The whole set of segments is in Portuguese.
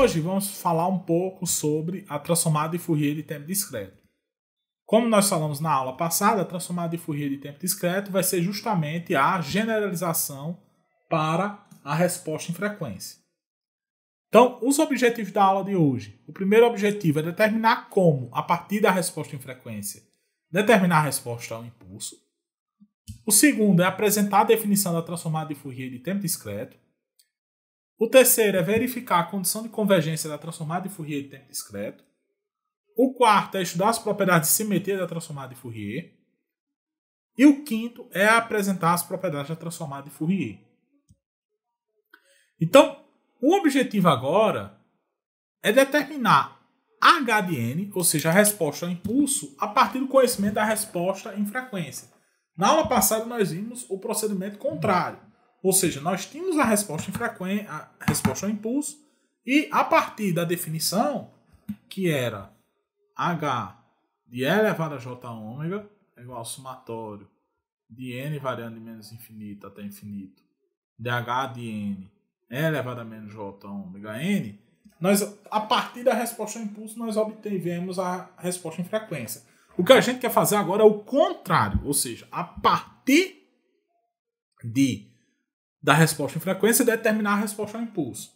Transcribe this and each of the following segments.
Hoje vamos falar um pouco sobre a transformada de Fourier de tempo discreto. Como nós falamos na aula passada, a transformada de Fourier de tempo discreto vai ser justamente a generalização para a resposta em frequência. Então, os objetivos da aula de hoje. O primeiro objetivo é determinar como, a partir da resposta em frequência, determinar a resposta ao impulso. O segundo é apresentar a definição da transformada de Fourier de tempo discreto. O terceiro é verificar a condição de convergência da transformada de Fourier de tempo discreto. O quarto é estudar as propriedades de simetria da transformada de Fourier. E o quinto é apresentar as propriedades da transformada de Fourier. Então, o objetivo agora é determinar H de N, ou seja, a resposta ao impulso, a partir do conhecimento da resposta em frequência. Na aula passada, nós vimos o procedimento contrário ou seja, nós tínhamos a resposta, infrequen... a resposta ao impulso e a partir da definição, que era H de E elevado a J ômega é igual ao somatório de N variando de menos infinito até infinito de H de N é elevado a menos J ômega N, nós, a partir da resposta ao impulso, nós obtivemos a resposta em frequência. O que a gente quer fazer agora é o contrário, ou seja, a partir de da resposta em frequência e determinar a resposta ao impulso.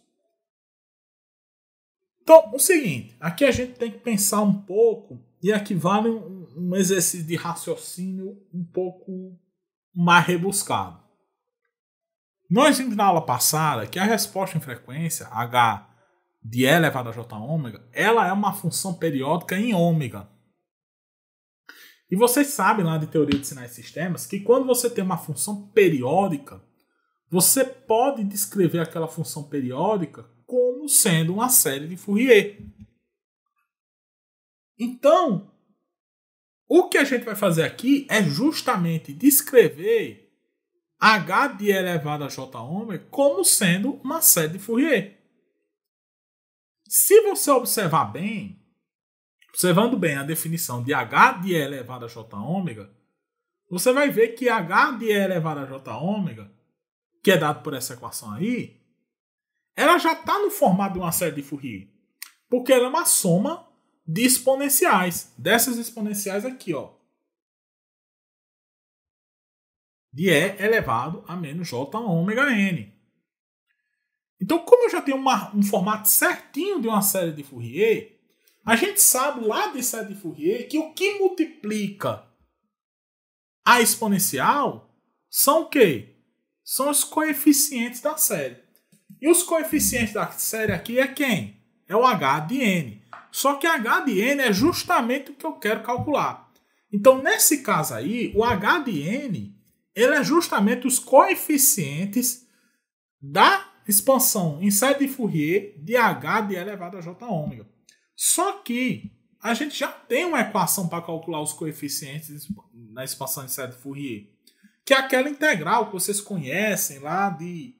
Então, o seguinte, aqui a gente tem que pensar um pouco, e aqui vale um, um exercício de raciocínio um pouco mais rebuscado. Nós vimos na aula passada que a resposta em frequência, H de E elevado a J ômega, ela é uma função periódica em ômega. E vocês sabem lá de teoria de sinais e sistemas que quando você tem uma função periódica, você pode descrever aquela função periódica como sendo uma série de Fourier. Então, o que a gente vai fazer aqui é justamente descrever h de elevado a j ômega como sendo uma série de Fourier. Se você observar bem, observando bem a definição de h de elevado a j ômega, você vai ver que h de elevado a j ômega que é dado por essa equação aí, ela já está no formato de uma série de Fourier. Porque ela é uma soma de exponenciais. Dessas exponenciais aqui, ó. De E elevado a menos J ômega N. Então, como eu já tenho uma, um formato certinho de uma série de Fourier, a gente sabe lá de série de Fourier que o que multiplica a exponencial são o quê? são os coeficientes da série. E os coeficientes da série aqui é quem? É o H de N. Só que H de N é justamente o que eu quero calcular. Então, nesse caso aí, o H de N ele é justamente os coeficientes da expansão em série de Fourier de H de elevado a J ômega. Só que a gente já tem uma equação para calcular os coeficientes na expansão em série de Fourier que é aquela integral que vocês conhecem lá de,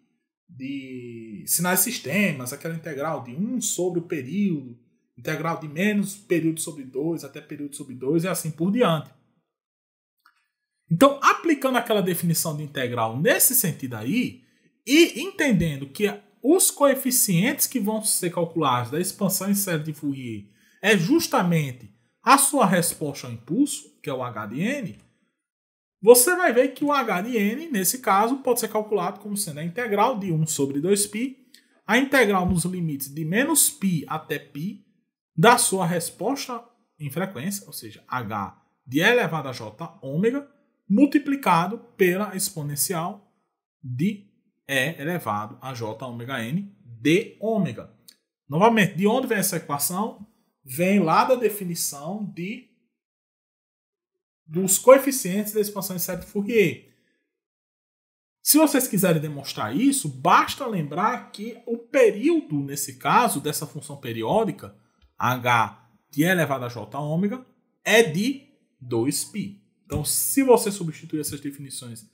de sinais sistemas, aquela integral de 1 sobre o período, integral de menos período sobre 2 até período sobre 2 e assim por diante. Então, aplicando aquela definição de integral nesse sentido aí, e entendendo que os coeficientes que vão ser calculados da expansão em série de Fourier é justamente a sua resposta ao impulso, que é o H de N, você vai ver que o H de n, nesse caso, pode ser calculado como sendo a integral de 1 sobre 2π, a integral nos limites de menos π até π da sua resposta em frequência, ou seja, H de e elevado a j ômega, multiplicado pela exponencial de E elevado a j ômega n d ômega. Novamente, de onde vem essa equação? Vem lá da definição de dos coeficientes da expansão de série de Fourier. Se vocês quiserem demonstrar isso, basta lembrar que o período, nesse caso, dessa função periódica, h de elevado a j ômega, é de 2π. Então, se você substituir essas definições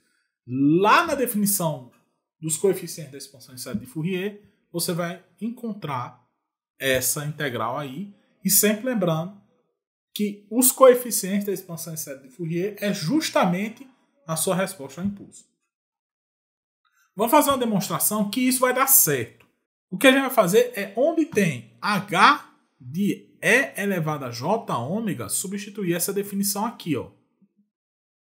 lá na definição dos coeficientes da expansão de série de Fourier, você vai encontrar essa integral aí. E sempre lembrando que os coeficientes da expansão em série de Fourier é justamente a sua resposta ao impulso. Vamos fazer uma demonstração que isso vai dar certo. O que a gente vai fazer é onde tem h de e elevado a j ômega, substituir essa definição aqui. Ó.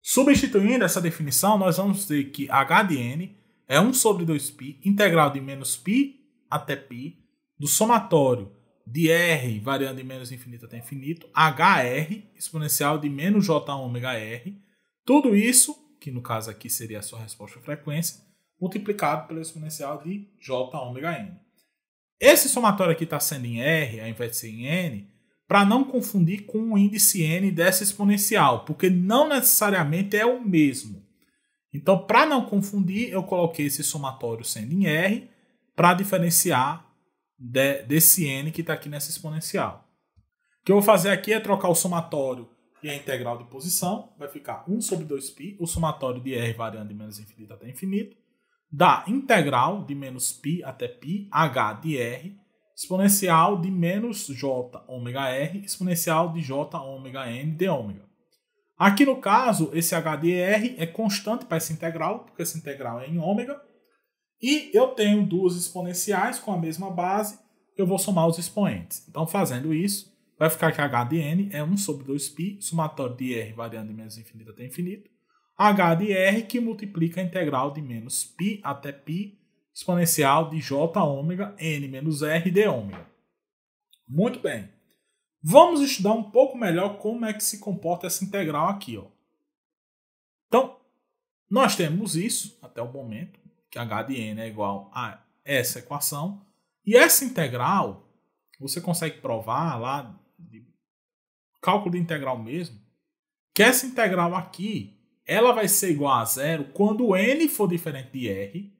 Substituindo essa definição, nós vamos ter que h de n é 1 sobre 2π, integral de menos π até π, do somatório de R variando de menos infinito até infinito, HR exponencial de menos J ômega R, tudo isso, que no caso aqui seria a sua resposta frequência, multiplicado pelo exponencial de J ômega N. Esse somatório aqui está sendo em R, ao invés de ser em N, para não confundir com o índice N dessa exponencial, porque não necessariamente é o mesmo. Então, para não confundir, eu coloquei esse somatório sendo em R para diferenciar de, desse n que está aqui nessa exponencial. O que eu vou fazer aqui é trocar o somatório e a integral de posição, vai ficar 1 sobre 2π, o somatório de r variando de menos infinito até infinito, da integral de menos π até π, h de r, exponencial de menos j ômega r, exponencial de j ômega n de ômega. Aqui no caso, esse h de r é constante para essa integral, porque essa integral é em ômega, e eu tenho duas exponenciais com a mesma base, eu vou somar os expoentes. Então, fazendo isso, vai ficar que h de n é 1 sobre 2π, somatório de r variando de menos infinito até infinito, h de r que multiplica a integral de menos π até π exponencial de j ômega n menos r d ômega. Muito bem. Vamos estudar um pouco melhor como é que se comporta essa integral aqui. Ó. Então, nós temos isso até o momento que h de n é igual a essa equação. E essa integral, você consegue provar lá, de cálculo de integral mesmo, que essa integral aqui, ela vai ser igual a zero quando n for diferente de r,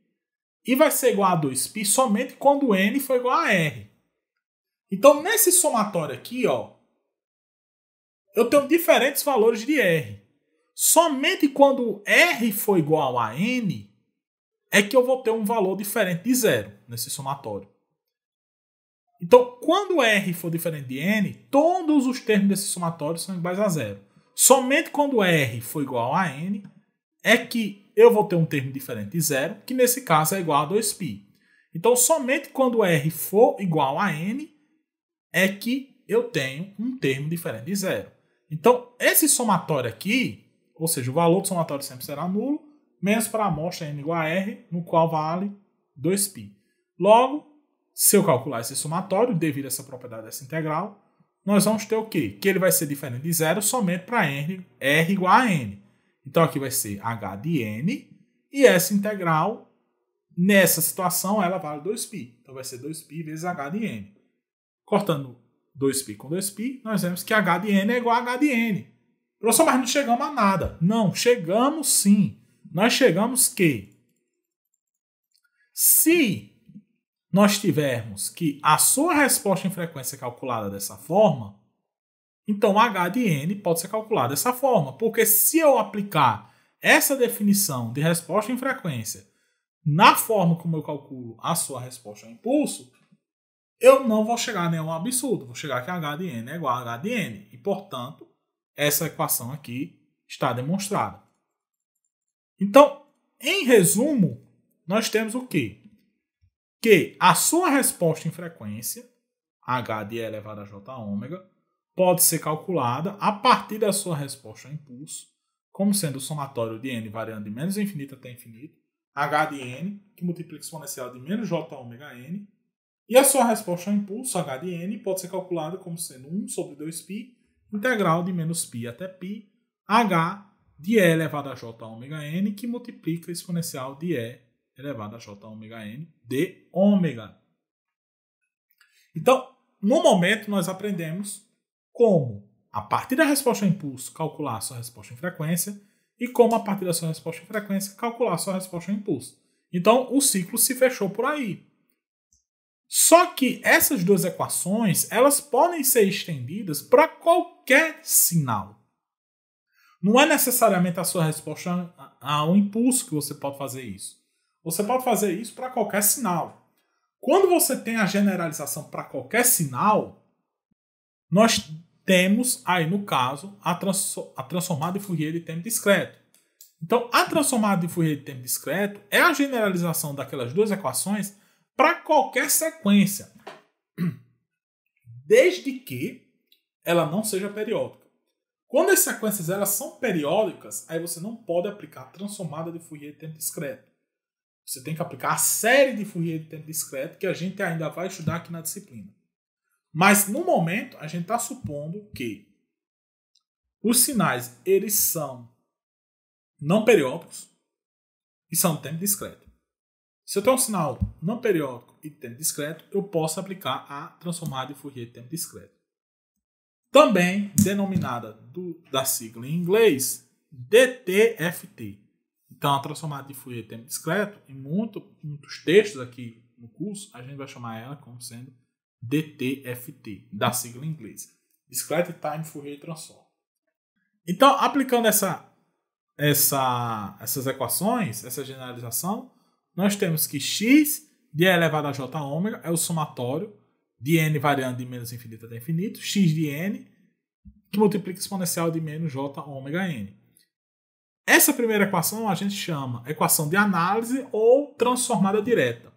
e vai ser igual a 2π somente quando n for igual a r. Então, nesse somatório aqui, ó, eu tenho diferentes valores de r. Somente quando r for igual a n, é que eu vou ter um valor diferente de zero nesse somatório. Então, quando R for diferente de N, todos os termos desse somatório são iguais a zero. Somente quando R for igual a N, é que eu vou ter um termo diferente de zero, que nesse caso é igual a 2π. Então, somente quando R for igual a N, é que eu tenho um termo diferente de zero. Então, esse somatório aqui, ou seja, o valor do somatório sempre será nulo, menos para a amostra n igual a r, no qual vale 2π. Logo, se eu calcular esse somatório, devido a essa propriedade dessa integral, nós vamos ter o quê? Que ele vai ser diferente de zero somente para r, r igual a n. Então aqui vai ser h de n, e essa integral, nessa situação, ela vale 2π. Então vai ser 2π vezes h de n. Cortando 2π com 2π, nós vemos que h de n é igual a h de n. Professor, mas não chegamos a nada. Não, chegamos sim nós chegamos que se nós tivermos que a sua resposta em frequência é calculada dessa forma, então H de N pode ser calculado dessa forma, porque se eu aplicar essa definição de resposta em frequência na forma como eu calculo a sua resposta ao impulso, eu não vou chegar a nenhum absurdo, vou chegar que H de N é igual a H de N, e portanto, essa equação aqui está demonstrada. Então, em resumo, nós temos o quê? Que a sua resposta em frequência, H de E elevado a J ômega, pode ser calculada a partir da sua resposta ao impulso, como sendo o somatório de N variando de menos infinito até infinito, H de N, que multiplica exponencial de menos J ômega N, e a sua resposta ao impulso, H de N, pode ser calculada como sendo 1 sobre 2π, integral de menos π até π, H de E elevado a J ômega N, que multiplica a exponencial de E elevado a J ômega N de ômega. Então, no momento, nós aprendemos como, a partir da resposta em impulso, calcular a sua resposta em frequência e como, a partir da sua resposta em frequência, calcular a sua resposta em impulso. Então, o ciclo se fechou por aí. Só que essas duas equações, elas podem ser estendidas para qualquer sinal. Não é necessariamente a sua resposta a um impulso que você pode fazer isso. Você pode fazer isso para qualquer sinal. Quando você tem a generalização para qualquer sinal, nós temos aí, no caso, a, trans a transformada de Fourier de tempo discreto. Então, a transformada de Fourier de tempo discreto é a generalização daquelas duas equações para qualquer sequência, desde que ela não seja periódica. Quando as sequências elas são periódicas, aí você não pode aplicar a transformada de Fourier de tempo discreto. Você tem que aplicar a série de Fourier de tempo discreto, que a gente ainda vai estudar aqui na disciplina. Mas no momento, a gente está supondo que os sinais eles são não periódicos e são tempo discreto. Se eu tenho um sinal não periódico e tempo discreto, eu posso aplicar a transformada de Fourier de tempo discreto também denominada do, da sigla em inglês DTFT. Então, a transformada de Fourier tempo discreto, em muito, muitos textos aqui no curso, a gente vai chamar ela como sendo DTFT, da sigla em inglês Discrete Time Fourier Transform. Então, aplicando essa, essa, essas equações, essa generalização, nós temos que x de e elevado a j ômega é o somatório de n variando de menos infinito até infinito, x de n, que multiplica exponencial de menos j ômega n. Essa primeira equação a gente chama equação de análise ou transformada direta.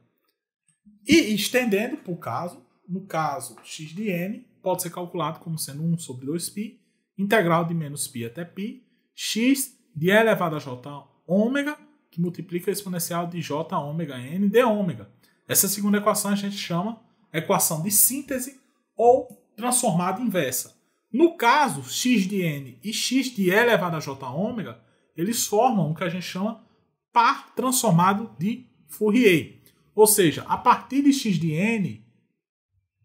E estendendo para o caso, no caso x de n, pode ser calculado como sendo 1 sobre 2π, integral de menos π até π, x de e elevado a j ômega, que multiplica exponencial de j ômega n de ômega. Essa segunda equação a gente chama equação de síntese ou transformada inversa. No caso, x de n e x de e elevado a j ômega, eles formam o que a gente chama par transformado de Fourier. Ou seja, a partir de x de n,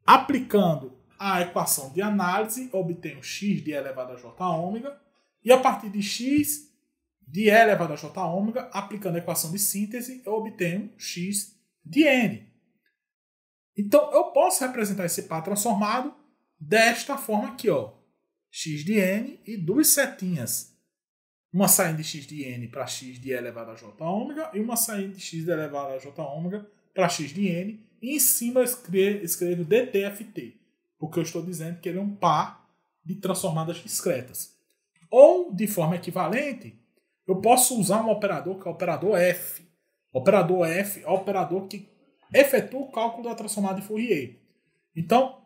aplicando a equação de análise, obtenho x de e elevado a j ômega, e a partir de x de e elevado a j ômega, aplicando a equação de síntese, eu obtenho x de n. Então eu posso representar esse par transformado desta forma aqui, ó. x de n e duas setinhas. Uma saindo de x de n para x de e elevado a j ômega e uma saindo de x elevado a j ômega para x de n. E em cima eu escrevo, escrevo dtft, porque eu estou dizendo que ele é um par de transformadas discretas. Ou, de forma equivalente, eu posso usar um operador que é o operador f. O operador f é o operador que efetua o cálculo da transformada de Fourier. Então,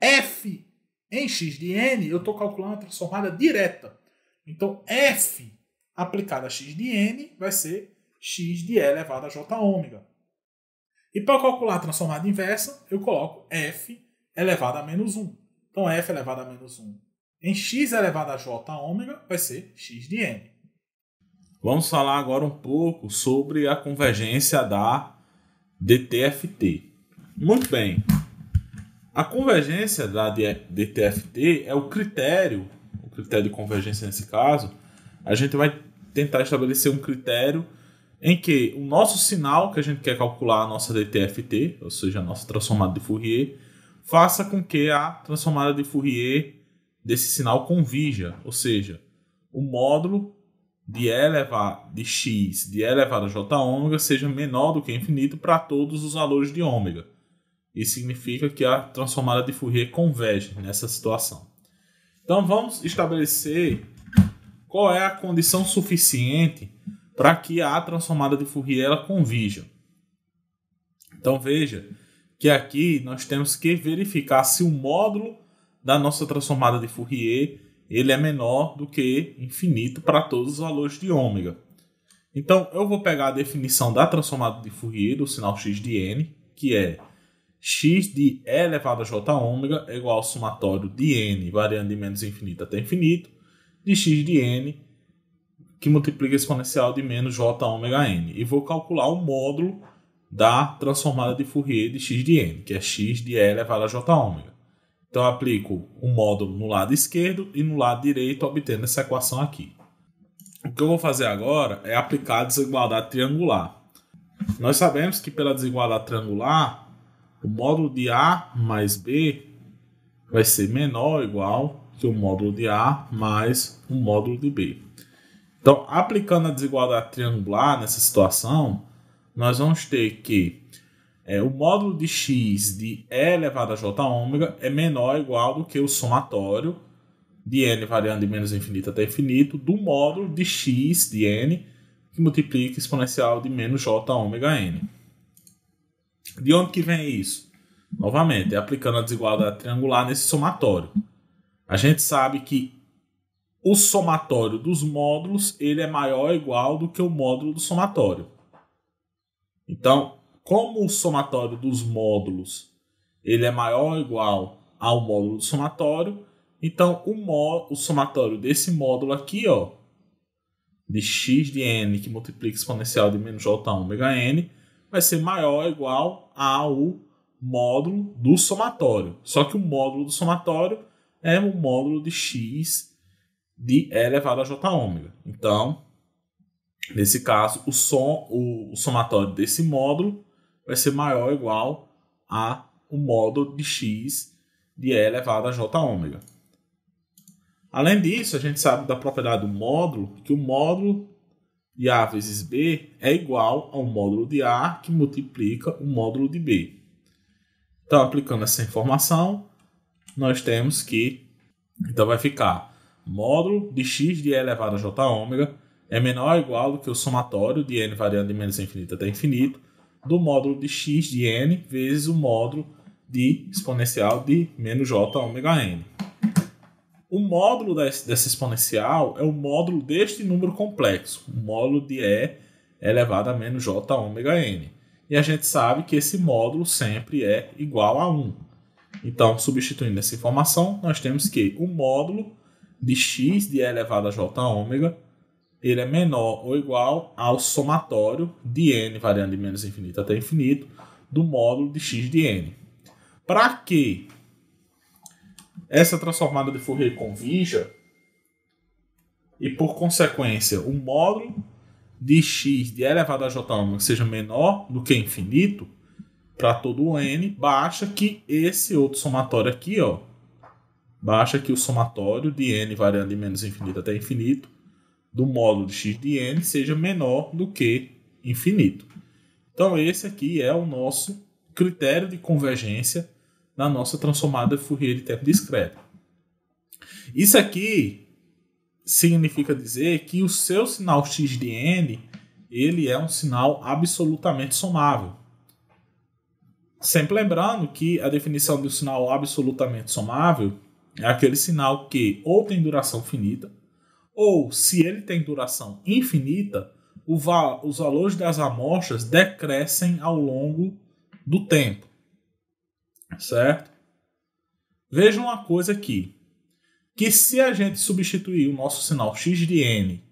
F em x de n, eu estou calculando a transformada direta. Então, F aplicada a x de n vai ser x de e elevado a j ômega. E para calcular a transformada inversa, eu coloco F elevado a menos 1. Então, F elevado a menos 1 em x elevado a j ômega vai ser x de n. Vamos falar agora um pouco sobre a convergência da DTFT. Muito bem. A convergência da DTFT é o critério, o critério de convergência nesse caso. A gente vai tentar estabelecer um critério em que o nosso sinal que a gente quer calcular a nossa DTFT, ou seja, a nossa transformada de Fourier, faça com que a transformada de Fourier desse sinal convija, ou seja, o módulo de E elevado de x de E elevado a j ômega seja menor do que infinito para todos os valores de ômega. Isso significa que a transformada de Fourier converge nessa situação. Então vamos estabelecer qual é a condição suficiente para que a transformada de Fourier ela convija. Então veja que aqui nós temos que verificar se o módulo da nossa transformada de Fourier ele é menor do que infinito para todos os valores de ômega. Então, eu vou pegar a definição da transformada de Fourier, do sinal x de n, que é x de e elevado a j ômega é igual ao somatório de n, variando de menos infinito até infinito, de x de n, que multiplica exponencial de menos j ômega n. E vou calcular o módulo da transformada de Fourier de x de n, que é x de e elevado a j ômega. Então eu aplico um módulo no lado esquerdo e no lado direito, obtendo essa equação aqui. O que eu vou fazer agora é aplicar a desigualdade triangular. Nós sabemos que pela desigualdade triangular, o módulo de A mais B vai ser menor ou igual que o módulo de A mais o módulo de B. Então, aplicando a desigualdade triangular nessa situação, nós vamos ter que é, o módulo de x de E elevado a j ômega é menor ou igual do que o somatório de n variando de menos infinito até infinito do módulo de x de n que multiplica exponencial de menos j ômega n. De onde que vem isso? Novamente, é aplicando a desigualdade triangular nesse somatório. A gente sabe que o somatório dos módulos ele é maior ou igual do que o módulo do somatório. Então, como o somatório dos módulos ele é maior ou igual ao módulo do somatório, então o, mo, o somatório desse módulo aqui, ó, de x de n que multiplica exponencial de menos j ômega n, vai ser maior ou igual ao módulo do somatório. Só que o módulo do somatório é o módulo de x de e elevado a j ômega. Então, nesse caso, o, som, o, o somatório desse módulo vai ser maior ou igual a o modo de x de E elevado a j ômega. Além disso, a gente sabe da propriedade do módulo que o módulo de A vezes B é igual ao módulo de A que multiplica o módulo de B. Então, aplicando essa informação, nós temos que então vai ficar módulo de x de E elevado a j ômega é menor ou igual do que o somatório de n variando de menos infinito até infinito do módulo de x de n vezes o módulo de exponencial de menos j ômega n. O módulo dessa exponencial é o módulo deste número complexo, o módulo de e elevado a menos j ômega n. E a gente sabe que esse módulo sempre é igual a 1. Então, substituindo essa informação, nós temos que o módulo de x de e elevado a j ômega ele é menor ou igual ao somatório de n, variando de menos infinito até infinito, do módulo de x de n. Para que essa transformada de Fourier convija e, por consequência, o módulo de x de elevado a j1 seja menor do que infinito, para todo o n, basta que esse outro somatório aqui, ó, basta que o somatório de n variando de menos infinito até infinito do módulo de x de n seja menor do que infinito. Então, esse aqui é o nosso critério de convergência na nossa transformada Fourier de tempo discreto. Isso aqui significa dizer que o seu sinal x de n ele é um sinal absolutamente somável. Sempre lembrando que a definição de um sinal absolutamente somável é aquele sinal que ou tem duração finita ou, se ele tem duração infinita, va os valores das amostras decrescem ao longo do tempo. Certo? Veja uma coisa aqui. Que se a gente substituir o nosso sinal x de n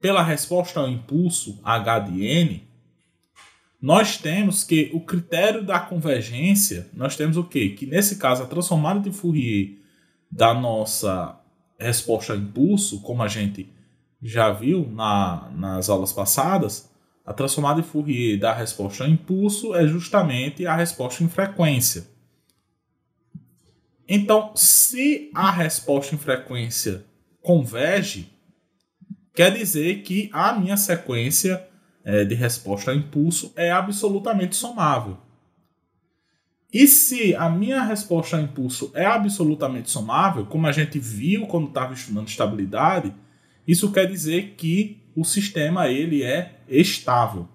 pela resposta ao impulso h de n, nós temos que o critério da convergência, nós temos o quê? Que nesse caso a transformada de Fourier da nossa resposta a impulso, como a gente já viu na, nas aulas passadas, a transformada de Fourier da resposta a impulso é justamente a resposta em frequência. Então, se a resposta em frequência converge, quer dizer que a minha sequência eh, de resposta a impulso é absolutamente somável. E se a minha resposta a impulso é absolutamente somável, como a gente viu quando estava estudando estabilidade, isso quer dizer que o sistema ele é estável.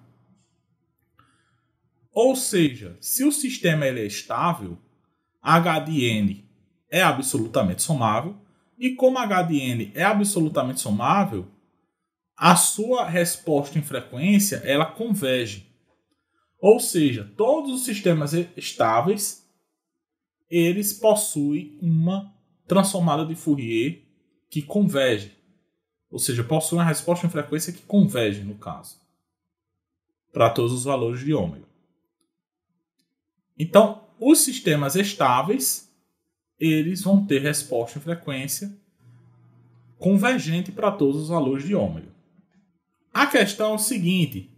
Ou seja, se o sistema ele é estável, H de n é absolutamente somável, e como H de n é absolutamente somável, a sua resposta em frequência ela converge. Ou seja, todos os sistemas estáveis eles possuem uma transformada de Fourier que converge. Ou seja, possuem uma resposta em frequência que converge, no caso, para todos os valores de ômega. Então, os sistemas estáveis eles vão ter resposta em frequência convergente para todos os valores de ômega. A questão é o seguinte: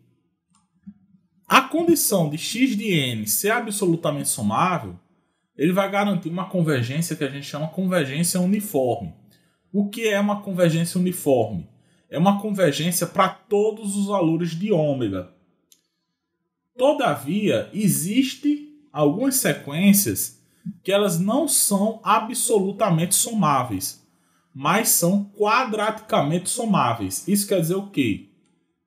a condição de x de n ser absolutamente somável, ele vai garantir uma convergência que a gente chama convergência uniforme. O que é uma convergência uniforme? É uma convergência para todos os valores de ômega. Todavia, existe algumas sequências que elas não são absolutamente somáveis, mas são quadraticamente somáveis. Isso quer dizer o quê?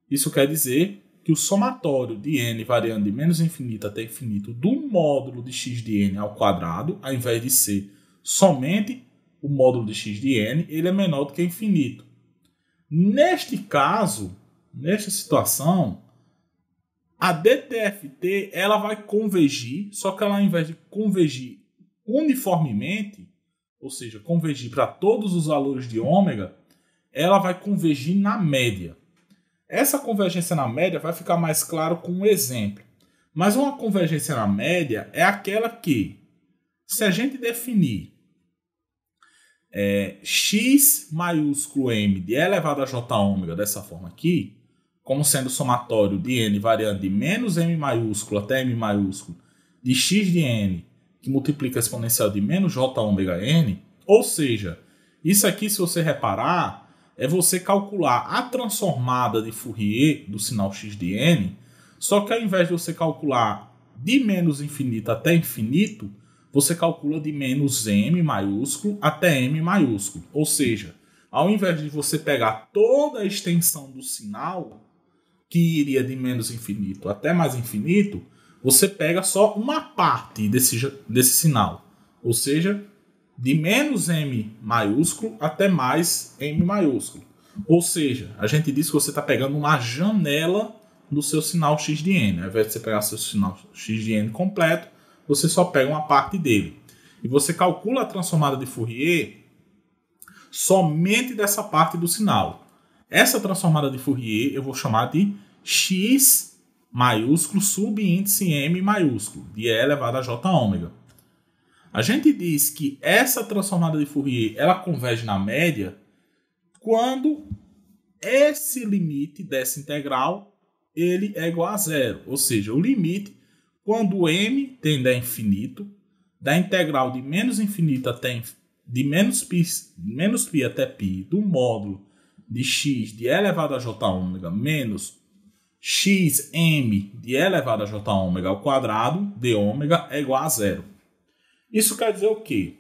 Isso quer dizer que o somatório de n variando de menos infinito até infinito do módulo de x de n ao quadrado, ao invés de ser somente o módulo de x de n, ele é menor do que infinito. Neste caso, nesta situação, a DTFT ela vai convergir, só que ela ao invés de convergir uniformemente, ou seja, convergir para todos os valores de ômega, ela vai convergir na média. Essa convergência na média vai ficar mais claro com um exemplo. Mas uma convergência na média é aquela que, se a gente definir é, x maiúsculo m de e elevado a j ômega dessa forma aqui, como sendo somatório de n variando de menos m maiúsculo até m maiúsculo de x de n, que multiplica exponencial de menos j ômega n, ou seja, isso aqui, se você reparar, é você calcular a transformada de Fourier do sinal x de n, só que ao invés de você calcular de menos infinito até infinito, você calcula de menos m maiúsculo até m maiúsculo. Ou seja, ao invés de você pegar toda a extensão do sinal, que iria de menos infinito até mais infinito, você pega só uma parte desse, desse sinal. Ou seja, de menos M maiúsculo até mais M maiúsculo. Ou seja, a gente diz que você está pegando uma janela do seu sinal x de n. Ao invés de você pegar seu sinal x de n completo, você só pega uma parte dele. E você calcula a transformada de Fourier somente dessa parte do sinal. Essa transformada de Fourier eu vou chamar de x maiúsculo subíndice m maiúsculo, de e elevado a j ômega. A gente diz que essa transformada de Fourier ela converge na média quando esse limite dessa integral ele é igual a zero, ou seja, o limite quando m tende a infinito da integral de menos infinito até de menos pi, menos pi até pi do módulo de x de elevado a j ômega menos xm de elevado a j ômega ao quadrado de ômega é igual a zero. Isso quer dizer o quê?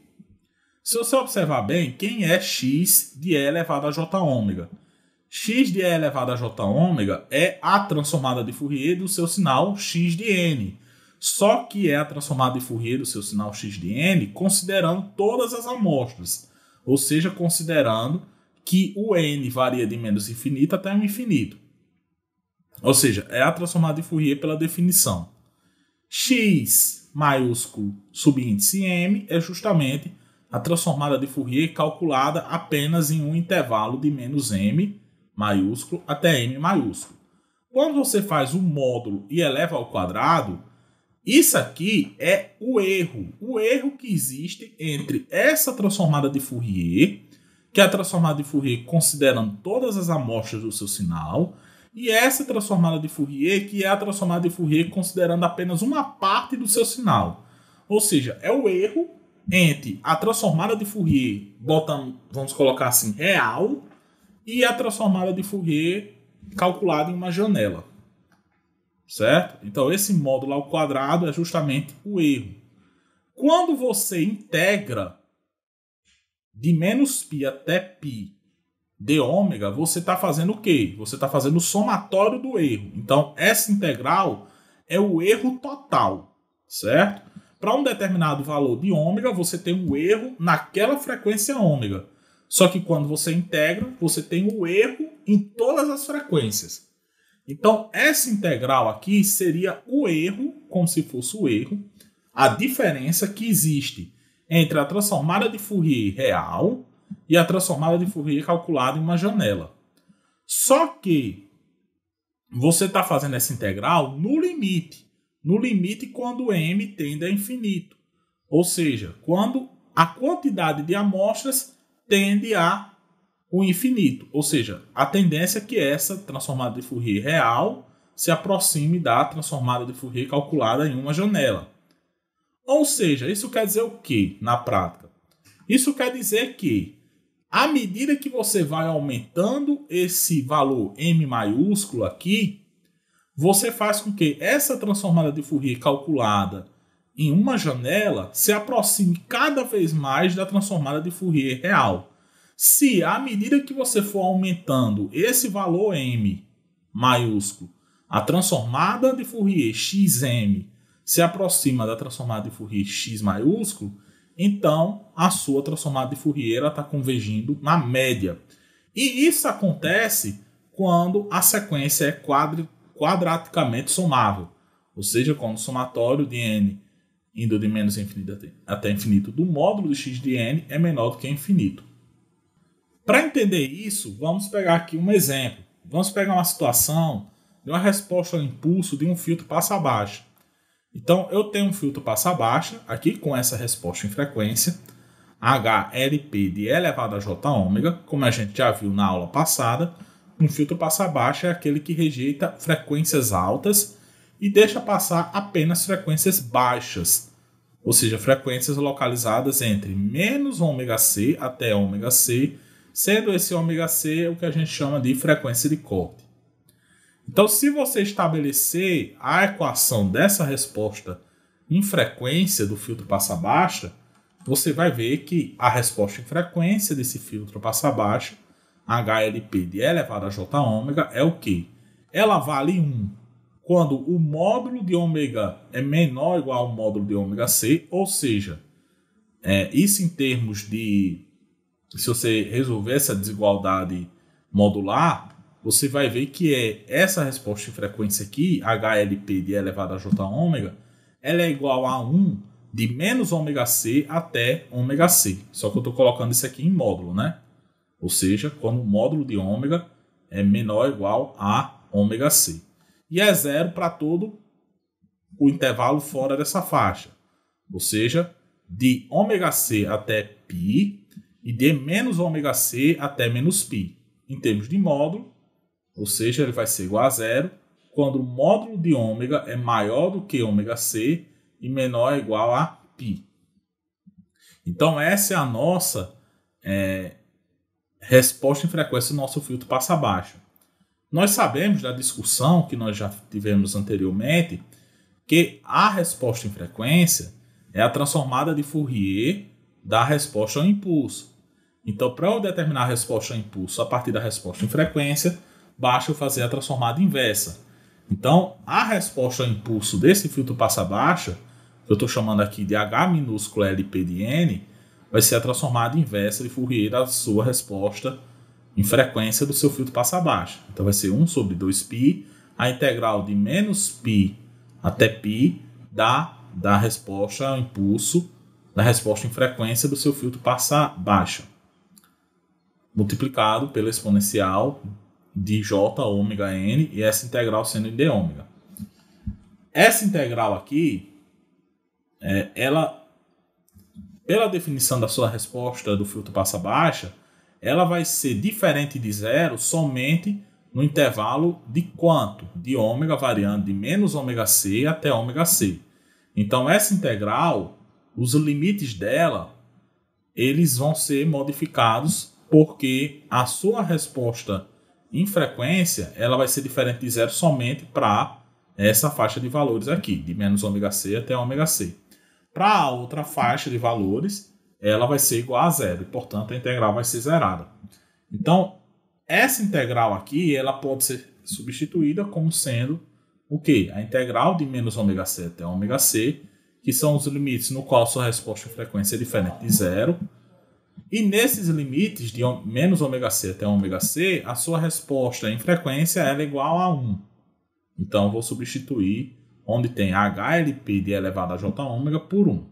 Se você observar bem, quem é x de E elevado a j ômega? x de E elevado a j ômega é a transformada de Fourier do seu sinal x de n. Só que é a transformada de Fourier do seu sinal x de n considerando todas as amostras. Ou seja, considerando que o n varia de menos infinito até o infinito. Ou seja, é a transformada de Fourier pela definição. x maiúsculo subíndice M é justamente a transformada de Fourier calculada apenas em um intervalo de menos M maiúsculo até M maiúsculo. Quando você faz o um módulo e eleva ao quadrado, isso aqui é o erro, o erro que existe entre essa transformada de Fourier, que é a transformada de Fourier considerando todas as amostras do seu sinal, e essa é transformada de Fourier, que é a transformada de Fourier considerando apenas uma parte do seu sinal. Ou seja, é o erro entre a transformada de Fourier, botando, vamos colocar assim, real, e a transformada de Fourier calculada em uma janela. Certo? Então esse módulo ao quadrado é justamente o erro. Quando você integra de menos π até π de ômega, você está fazendo o quê? Você está fazendo o somatório do erro. Então, essa integral é o erro total, certo? Para um determinado valor de ômega, você tem o um erro naquela frequência ômega. Só que quando você integra, você tem o um erro em todas as frequências. Então, essa integral aqui seria o erro, como se fosse o erro, a diferença que existe entre a transformada de Fourier real e a é transformada de Fourier calculada em uma janela. Só que você está fazendo essa integral no limite, no limite quando m tende a infinito, ou seja, quando a quantidade de amostras tende a o infinito, ou seja, a tendência é que essa transformada de Fourier real se aproxime da transformada de Fourier calculada em uma janela. Ou seja, isso quer dizer o que na prática? Isso quer dizer que à medida que você vai aumentando esse valor M maiúsculo aqui, você faz com que essa transformada de Fourier calculada em uma janela se aproxime cada vez mais da transformada de Fourier real. Se à medida que você for aumentando esse valor m maiúsculo, a transformada de Fourier xm se aproxima da transformada de Fourier x maiúsculo, então a sua transformada de Fourier está convergindo na média. E isso acontece quando a sequência é quadri, quadraticamente somável, ou seja, quando o somatório de n indo de menos infinito até infinito do módulo de x de n é menor do que infinito. Para entender isso, vamos pegar aqui um exemplo. Vamos pegar uma situação de uma resposta ao impulso de um filtro passa baixo. Então eu tenho um filtro passa baixa aqui com essa resposta em frequência HLP de elevado a J ômega, como a gente já viu na aula passada. Um filtro passa baixa é aquele que rejeita frequências altas e deixa passar apenas frequências baixas, ou seja, frequências localizadas entre menos ômega C até ômega C, sendo esse ômega C o que a gente chama de frequência de corte. Então, se você estabelecer a equação dessa resposta em frequência do filtro passa baixa, você vai ver que a resposta em frequência desse filtro passa baixa, HLP de E elevado a J ômega, é o que? Ela vale 1 quando o módulo de ômega é menor ou igual ao módulo de ômega C, ou seja, é, isso em termos de. Se você resolver essa desigualdade modular, você vai ver que é essa resposta de frequência aqui, HLP de elevado a J ômega, ela é igual a 1 de menos ômega C até ômega C. Só que eu estou colocando isso aqui em módulo, né? Ou seja, quando o módulo de ômega é menor ou igual a ômega C. E é zero para todo o intervalo fora dessa faixa. Ou seja, de ômega C até π e de menos ômega C até menos π. Em termos de módulo, ou seja, ele vai ser igual a zero quando o módulo de ômega é maior do que ômega C e menor ou é igual a π. Então, essa é a nossa é, resposta em frequência do nosso filtro passa baixo. Nós sabemos da discussão que nós já tivemos anteriormente que a resposta em frequência é a transformada de Fourier da resposta ao impulso. Então, para eu determinar a resposta ao impulso a partir da resposta em frequência, baixa eu fazer a transformada inversa. Então, a resposta ao impulso desse filtro passa baixa, que eu estou chamando aqui de H minúsculo LP de N, vai ser a transformada inversa de Fourier da sua resposta em frequência do seu filtro passa baixa. Então, vai ser 1 sobre 2π, a integral de menos π até π da, da resposta ao impulso, da resposta em frequência do seu filtro passa baixa multiplicado pela exponencial de J ômega N e essa integral sendo de ômega. Essa integral aqui, é, ela, pela definição da sua resposta do filtro passa baixa, ela vai ser diferente de zero somente no intervalo de quanto? De ômega variando de menos ômega C até ômega C. Então essa integral, os limites dela, eles vão ser modificados porque a sua resposta em frequência, ela vai ser diferente de zero somente para essa faixa de valores aqui, de menos ômega C até ômega C. Para a outra faixa de valores, ela vai ser igual a zero, e, portanto a integral vai ser zerada. Então, essa integral aqui, ela pode ser substituída como sendo o que? A integral de menos ômega C até ômega C, que são os limites no qual sua resposta em frequência é diferente de zero, e nesses limites de menos ômega C até ômega C, a sua resposta em frequência é igual a 1. Então vou substituir onde tem HLP de elevado a J ômega por 1.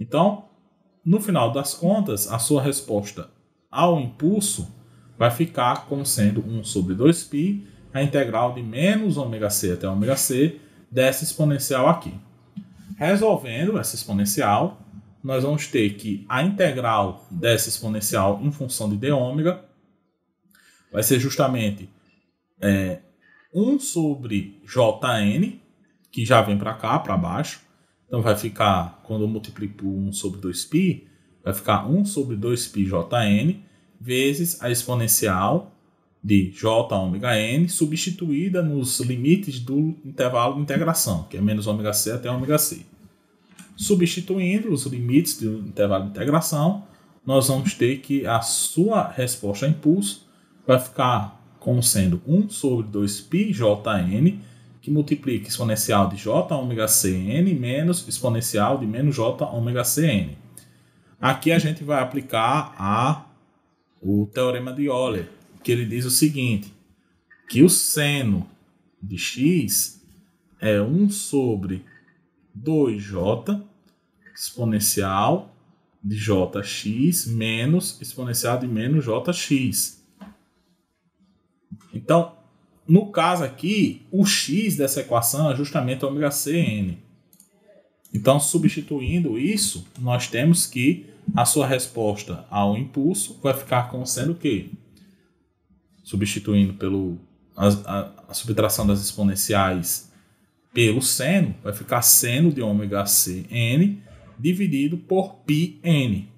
Então, no final das contas, a sua resposta ao impulso vai ficar como sendo 1 sobre 2π, a integral de menos ômega c até ômega c dessa exponencial aqui. Resolvendo essa exponencial, nós vamos ter que a integral dessa exponencial em função de d ômega vai ser justamente é, 1 sobre jn, que já vem para cá, para baixo. Então vai ficar, quando eu multiplico por 1 sobre 2π, vai ficar 1 sobre 2πjn vezes a exponencial de j ômega n substituída nos limites do intervalo de integração, que é menos ômega c até ômega c substituindo os limites do intervalo de integração, nós vamos ter que a sua resposta a impulso vai ficar como sendo 1 sobre 2πjn, que multiplica exponencial de j menos exponencial de menos j Aqui a gente vai aplicar a, o teorema de Euler, que ele diz o seguinte, que o seno de x é 1 sobre 2j exponencial de jx menos exponencial de menos jx. Então, no caso aqui, o x dessa equação é justamente ωcn. Cn. Então, substituindo isso, nós temos que a sua resposta ao impulso vai ficar como sendo o quê? Substituindo pelo a, a, a subtração das exponenciais pelo seno, vai ficar seno de ωcn Cn dividido por πn.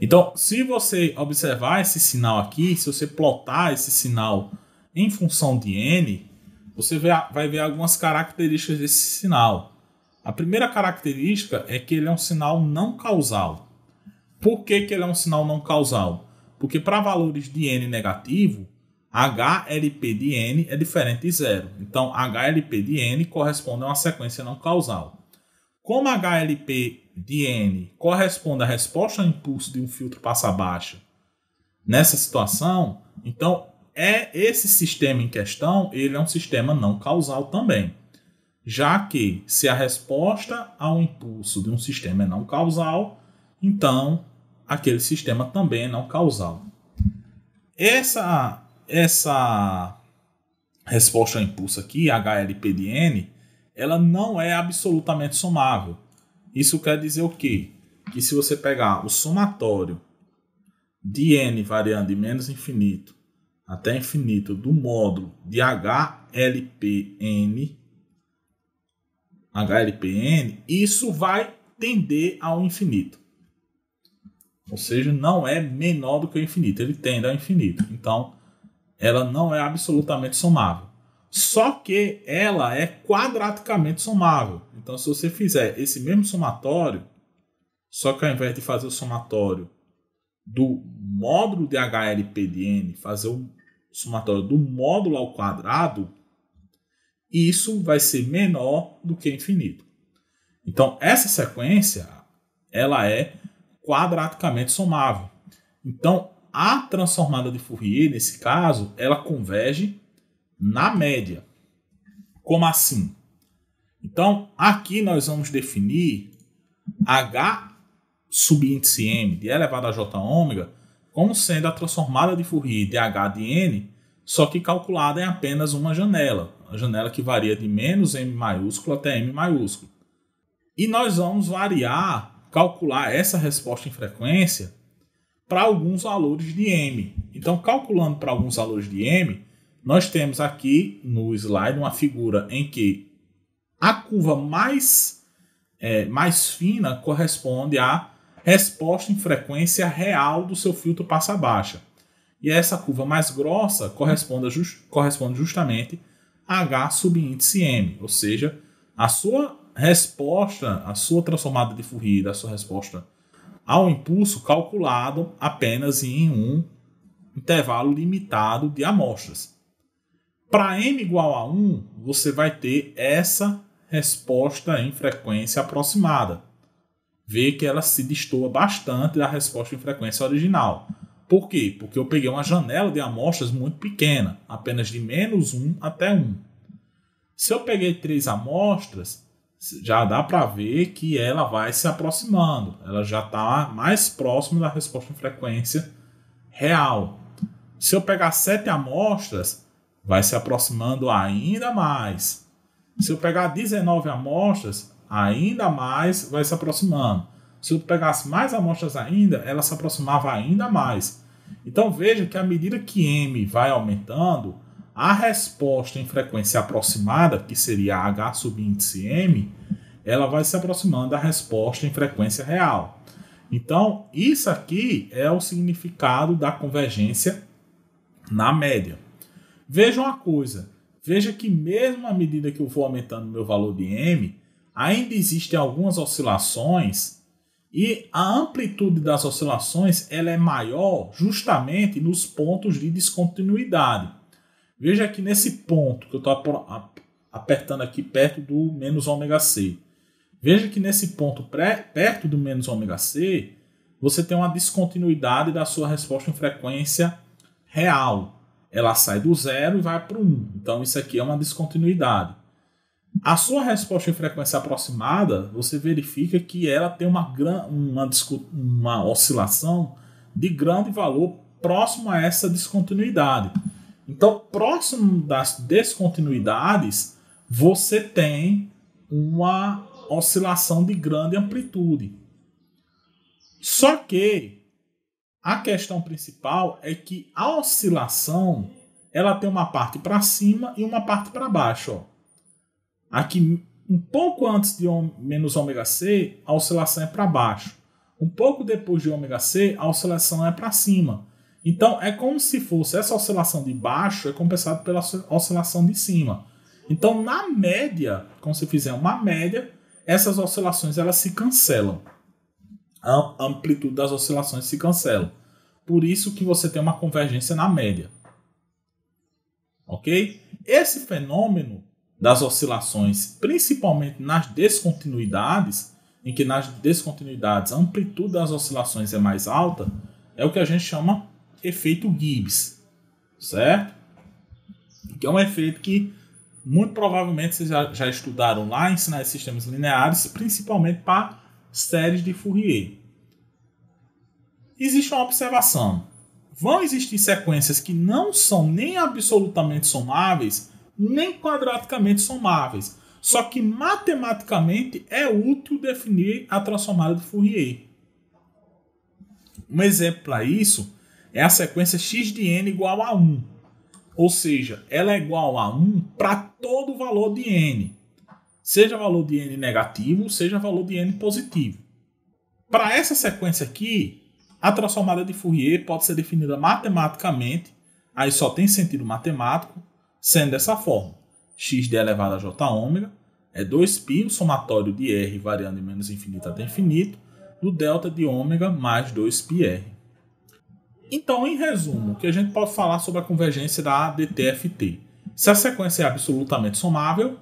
Então, se você observar esse sinal aqui, se você plotar esse sinal em função de n, você vai ver algumas características desse sinal. A primeira característica é que ele é um sinal não causal. Por que, que ele é um sinal não causal? Porque para valores de n negativo, HLP de n é diferente de zero. Então, HLP de n corresponde a uma sequência não causal. Como HLP de N corresponde à resposta ao impulso de um filtro passa baixa nessa situação, então é esse sistema em questão, ele é um sistema não causal também. Já que se a resposta ao impulso de um sistema é não causal, então aquele sistema também é não causal. Essa essa resposta ao impulso aqui, HLP de N, ela não é absolutamente somável. Isso quer dizer o quê? Que se você pegar o somatório de n variando de menos infinito até infinito do módulo de HLPN, HLPN, isso vai tender ao infinito. Ou seja, não é menor do que o infinito, ele tende ao infinito. Então, ela não é absolutamente somável. Só que ela é quadraticamente somável. Então, se você fizer esse mesmo somatório, só que ao invés de fazer o somatório do módulo de HLP de N, fazer o somatório do módulo ao quadrado, isso vai ser menor do que infinito. Então, essa sequência ela é quadraticamente somável. Então, a transformada de Fourier, nesse caso, ela converge na média. Como assim? Então, aqui nós vamos definir H subíndice M de elevado a J ômega como sendo a transformada de Fourier de H de N, só que calculada em apenas uma janela, a janela que varia de menos M maiúsculo até M maiúsculo. E nós vamos variar, calcular essa resposta em frequência para alguns valores de M. Então, calculando para alguns valores de M, nós temos aqui no slide uma figura em que a curva mais, é, mais fina corresponde à resposta em frequência real do seu filtro passa baixa. E essa curva mais grossa corresponde, just, corresponde justamente a H subíndice M, ou seja, a sua resposta, a sua transformada de Fourier, a sua resposta ao impulso calculado apenas em um intervalo limitado de amostras. Para m igual a 1, você vai ter essa resposta em frequência aproximada. Vê que ela se distorce bastante da resposta em frequência original. Por quê? Porque eu peguei uma janela de amostras muito pequena, apenas de menos 1 até 1. Se eu peguei três amostras, já dá para ver que ela vai se aproximando. Ela já está mais próxima da resposta em frequência real. Se eu pegar sete amostras, vai se aproximando ainda mais. Se eu pegar 19 amostras, ainda mais vai se aproximando. Se eu pegasse mais amostras ainda, ela se aproximava ainda mais. Então veja que à medida que M vai aumentando, a resposta em frequência aproximada, que seria H subíndice M, ela vai se aproximando da resposta em frequência real. Então, isso aqui é o significado da convergência na média. Veja uma coisa, veja que mesmo à medida que eu vou aumentando meu valor de M, ainda existem algumas oscilações e a amplitude das oscilações ela é maior justamente nos pontos de descontinuidade. Veja que nesse ponto que eu estou apertando aqui perto do menos ômega C. Veja que nesse ponto pré, perto do menos ômega C, você tem uma descontinuidade da sua resposta em frequência real ela sai do zero e vai para o um. Então isso aqui é uma descontinuidade. A sua resposta em frequência aproximada, você verifica que ela tem uma, uma, uma oscilação de grande valor próximo a essa descontinuidade. Então, próximo das descontinuidades, você tem uma oscilação de grande amplitude. Só que a questão principal é que a oscilação ela tem uma parte para cima e uma parte para baixo. Ó. Aqui, um pouco antes de menos ômega C, a oscilação é para baixo. Um pouco depois de ômega C, a oscilação é para cima. Então, é como se fosse essa oscilação de baixo é compensada pela oscilação de cima. Então, na média, quando você fizer uma média, essas oscilações elas se cancelam a amplitude das oscilações se cancela. Por isso que você tem uma convergência na média. Ok? Esse fenômeno das oscilações, principalmente nas descontinuidades, em que nas descontinuidades a amplitude das oscilações é mais alta, é o que a gente chama efeito Gibbs, certo? Que é um efeito que muito provavelmente vocês já, já estudaram lá em sinais de sistemas lineares, principalmente para séries de Fourier. Existe uma observação. Vão existir sequências que não são nem absolutamente somáveis, nem quadraticamente somáveis. Só que matematicamente é útil definir a transformada de Fourier. Um exemplo para isso é a sequência x de n igual a 1. Ou seja, ela é igual a 1 para todo o valor de n seja valor de n negativo, seja valor de n positivo. Para essa sequência aqui, a transformada de Fourier pode ser definida matematicamente, aí só tem sentido matemático, sendo dessa forma: x de elevado a j ômega é 2π, o somatório de r variando de menos infinito até infinito, do delta de ômega mais 2πr. Então, em resumo, o que a gente pode falar sobre a convergência da DTFT? Se a sequência é absolutamente somável,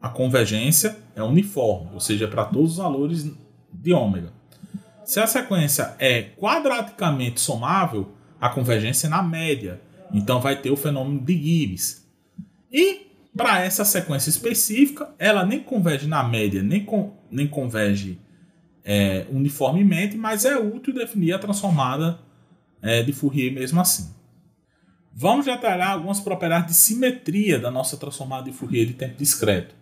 a convergência é uniforme, ou seja, é para todos os valores de ômega. Se a sequência é quadraticamente somável, a convergência é na média. Então vai ter o fenômeno de Gibbs. E para essa sequência específica, ela nem converge na média, nem, con nem converge é, uniformemente, mas é útil definir a transformada é, de Fourier mesmo assim. Vamos detalhar algumas propriedades de simetria da nossa transformada de Fourier de tempo discreto.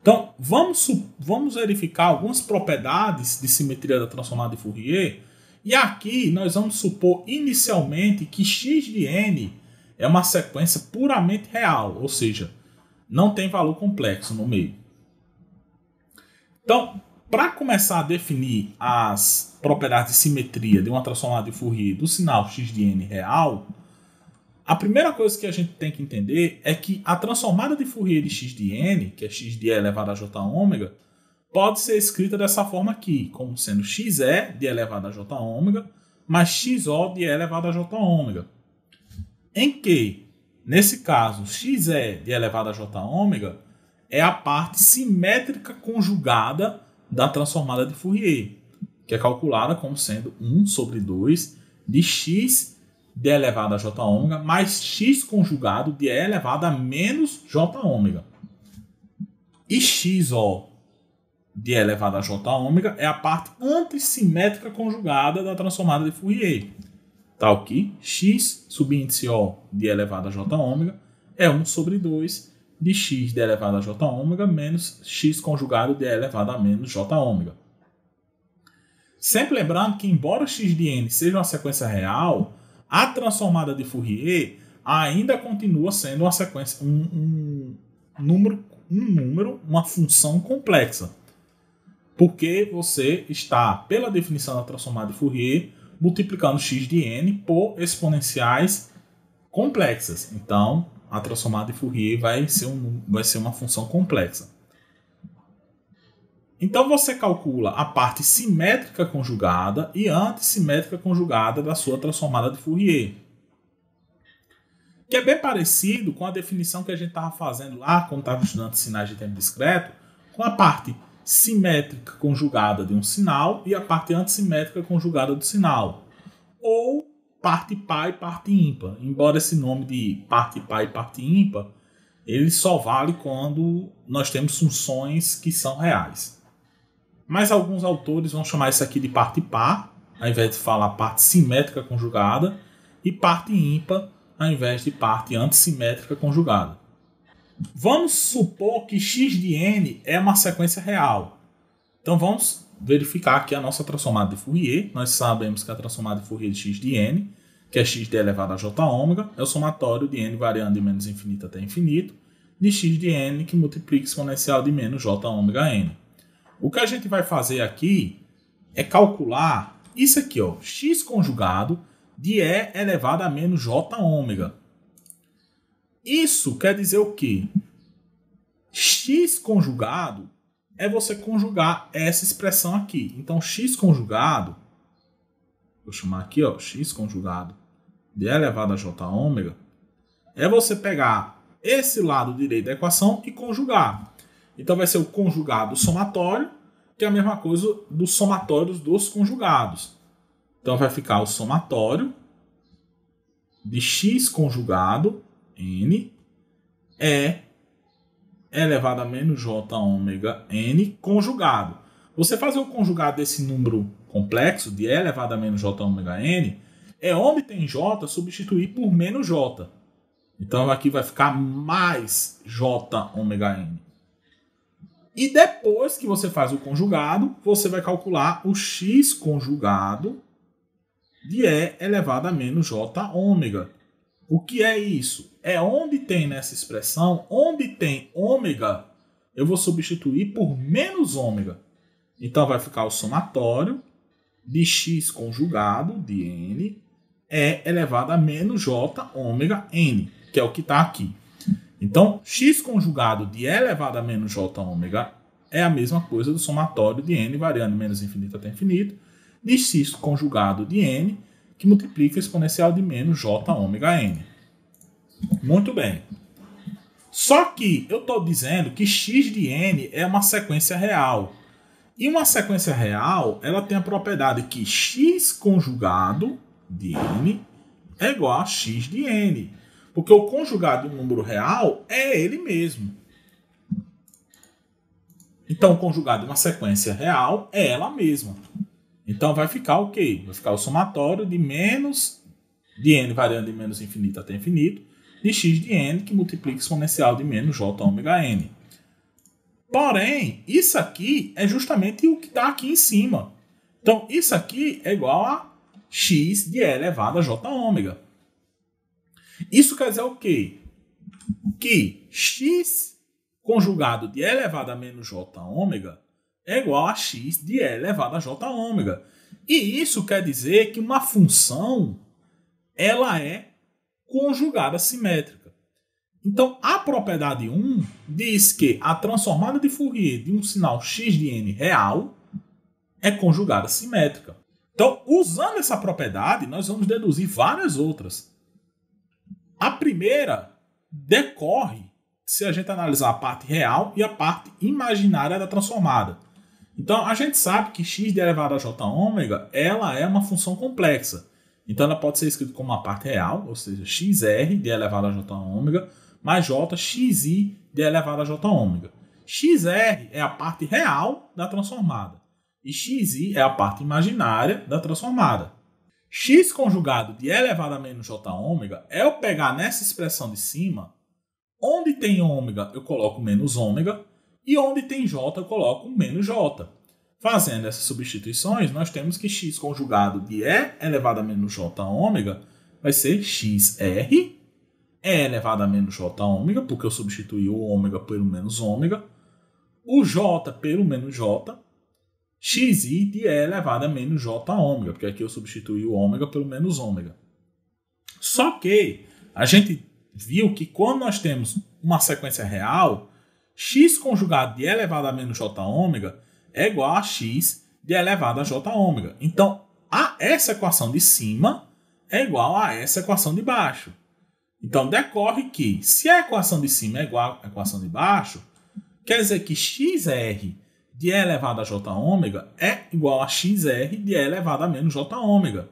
Então, vamos, vamos verificar algumas propriedades de simetria da transformada de Fourier. E aqui nós vamos supor inicialmente que x de n é uma sequência puramente real, ou seja, não tem valor complexo no meio. Então, para começar a definir as propriedades de simetria de uma transformada de Fourier do sinal x de n real, a primeira coisa que a gente tem que entender é que a transformada de Fourier de x de n, que é x de e elevado a j ômega, pode ser escrita dessa forma aqui, como sendo xe de e elevado a j ômega mais xo de e elevado a j ômega. Em que, nesse caso, xe de e elevado a j ômega é a parte simétrica conjugada da transformada de Fourier, que é calculada como sendo 1 sobre 2 de x de elevado a j ômega mais x conjugado de e elevado a menos j ômega. E x ó, de e elevado a j ômega é a parte antissimétrica conjugada da transformada de Fourier. Tal tá que x subíndice ó, de e elevado a j ômega é 1 sobre 2 de x de elevado a j ômega menos x conjugado de e elevado a menos j ômega. Sempre lembrando que, embora x de n seja uma sequência real, a transformada de Fourier ainda continua sendo uma sequência, um, um número, um número, uma função complexa. Porque você está, pela definição da transformada de Fourier, multiplicando x de n por exponenciais complexas. Então, a transformada de Fourier vai ser, um, vai ser uma função complexa. Então você calcula a parte simétrica conjugada e antissimétrica conjugada da sua transformada de Fourier. Que é bem parecido com a definição que a gente estava fazendo lá quando estava estudando sinais de tempo discreto, com a parte simétrica conjugada de um sinal e a parte antissimétrica conjugada do sinal. Ou parte par e parte ímpar. Embora esse nome de parte par e parte ímpar, ele só vale quando nós temos funções que são reais. Mas alguns autores vão chamar isso aqui de parte par, ao invés de falar parte simétrica conjugada, e parte ímpar, ao invés de parte antissimétrica conjugada. Vamos supor que x de n é uma sequência real. Então vamos verificar aqui a nossa transformada de Fourier. Nós sabemos que a transformada de Fourier é de x de n, que é x de elevado a j ômega, é o somatório de n variando de menos infinito até infinito, de x de n que multiplica exponencial de menos j ômega n. O que a gente vai fazer aqui é calcular isso aqui, ó, x conjugado de e elevado a menos j ômega. Isso quer dizer o quê? x conjugado é você conjugar essa expressão aqui. Então x conjugado vou chamar aqui, ó, x conjugado de e elevado a j ômega é você pegar esse lado direito da equação e conjugar. Então vai ser o conjugado somatório, que é a mesma coisa dos somatórios dos conjugados. Então vai ficar o somatório de x conjugado, n, é elevado a menos j ômega n conjugado. Você fazer o conjugado desse número complexo, de e elevado a menos j ômega n, é obtém j substituir por menos j. Então aqui vai ficar mais j ômega n. E depois que você faz o conjugado, você vai calcular o x conjugado de E elevado a menos j ômega. O que é isso? É onde tem nessa expressão, onde tem ômega, eu vou substituir por menos ômega. Então vai ficar o somatório de x conjugado de n é elevado a menos j ômega n, que é o que está aqui. Então, x conjugado de e elevado a menos j ômega é a mesma coisa do somatório de n variando de menos infinito até infinito de x conjugado de n que multiplica exponencial de menos j ômega n. Muito bem. Só que eu estou dizendo que x de n é uma sequência real. E uma sequência real, ela tem a propriedade que x conjugado de n é igual a x de n. Porque o conjugado de um número real é ele mesmo. Então, o conjugado de uma sequência real é ela mesma. Então, vai ficar o quê? Vai ficar o somatório de menos de n variando de menos infinito até infinito, de x de n, que multiplica exponencial de menos j ômega n. Porém, isso aqui é justamente o que está aqui em cima. Então, isso aqui é igual a x de e elevado a j ômega. Isso quer dizer o quê? Que x conjugado de e elevado a menos j ômega é igual a x de e elevado a j ômega. E isso quer dizer que uma função ela é conjugada simétrica. Então, a propriedade 1 diz que a transformada de Fourier de um sinal x de n real é conjugada simétrica. Então, usando essa propriedade, nós vamos deduzir várias outras. A primeira decorre se a gente analisar a parte real e a parte imaginária da transformada. Então, a gente sabe que x elevado a j ômega, ela é uma função complexa. Então, ela pode ser escrita como uma parte real, ou seja, xr de elevado a j ômega, mais j xi de elevado a j ômega. xr é a parte real da transformada e xi é a parte imaginária da transformada x conjugado de e elevado a menos j ômega é eu pegar nessa expressão de cima, onde tem ômega eu coloco menos ômega e onde tem j eu coloco menos j. Fazendo essas substituições, nós temos que x conjugado de e elevado a menos j ômega vai ser xr e elevado a menos j ômega, porque eu substituí o ômega pelo menos ômega, o j pelo menos j xi é elevado a menos j ômega, porque aqui eu substituí o ômega pelo menos ômega. Só que a gente viu que quando nós temos uma sequência real, x conjugado de elevado a menos j ômega é igual a x de elevado a j ômega. Então, a essa equação de cima é igual a essa equação de baixo. Então, decorre que se a equação de cima é igual à equação de baixo, quer dizer que xr de E elevado a j ômega é igual a xr de E elevado a menos j ômega.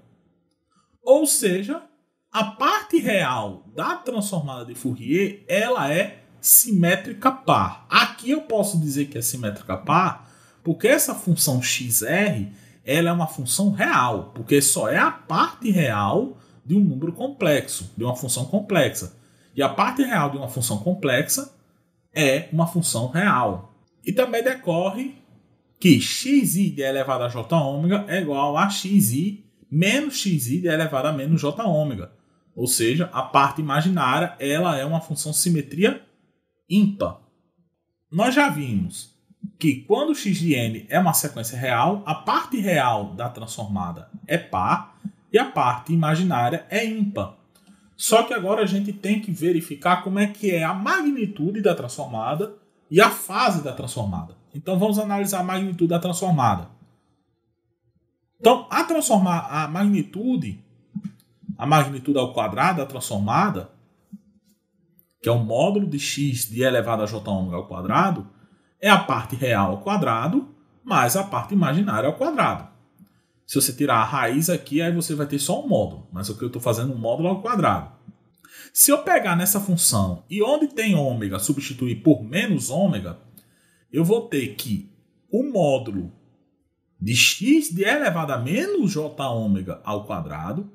Ou seja, a parte real da transformada de Fourier ela é simétrica par. Aqui eu posso dizer que é simétrica par porque essa função xr ela é uma função real, porque só é a parte real de um número complexo, de uma função complexa. E a parte real de uma função complexa é uma função real. E também decorre que xi de elevado a j ômega é igual a xi menos xi de elevado a menos j ômega. Ou seja, a parte imaginária ela é uma função simetria ímpar. Nós já vimos que quando x de n é uma sequência real, a parte real da transformada é par e a parte imaginária é ímpar. Só que agora a gente tem que verificar como é que é a magnitude da transformada e a fase da transformada. Então vamos analisar a magnitude da transformada. Então, a transformar a magnitude, a magnitude ao quadrado da transformada, que é o módulo de x de elevado a j ômega ao quadrado, é a parte real ao quadrado mais a parte imaginária ao quadrado. Se você tirar a raiz aqui, aí você vai ter só um módulo, mas o que eu estou fazendo é um módulo ao quadrado. Se eu pegar nessa função e onde tem ômega substituir por menos ômega, eu vou ter que o módulo de x de elevado a menos j ômega ao quadrado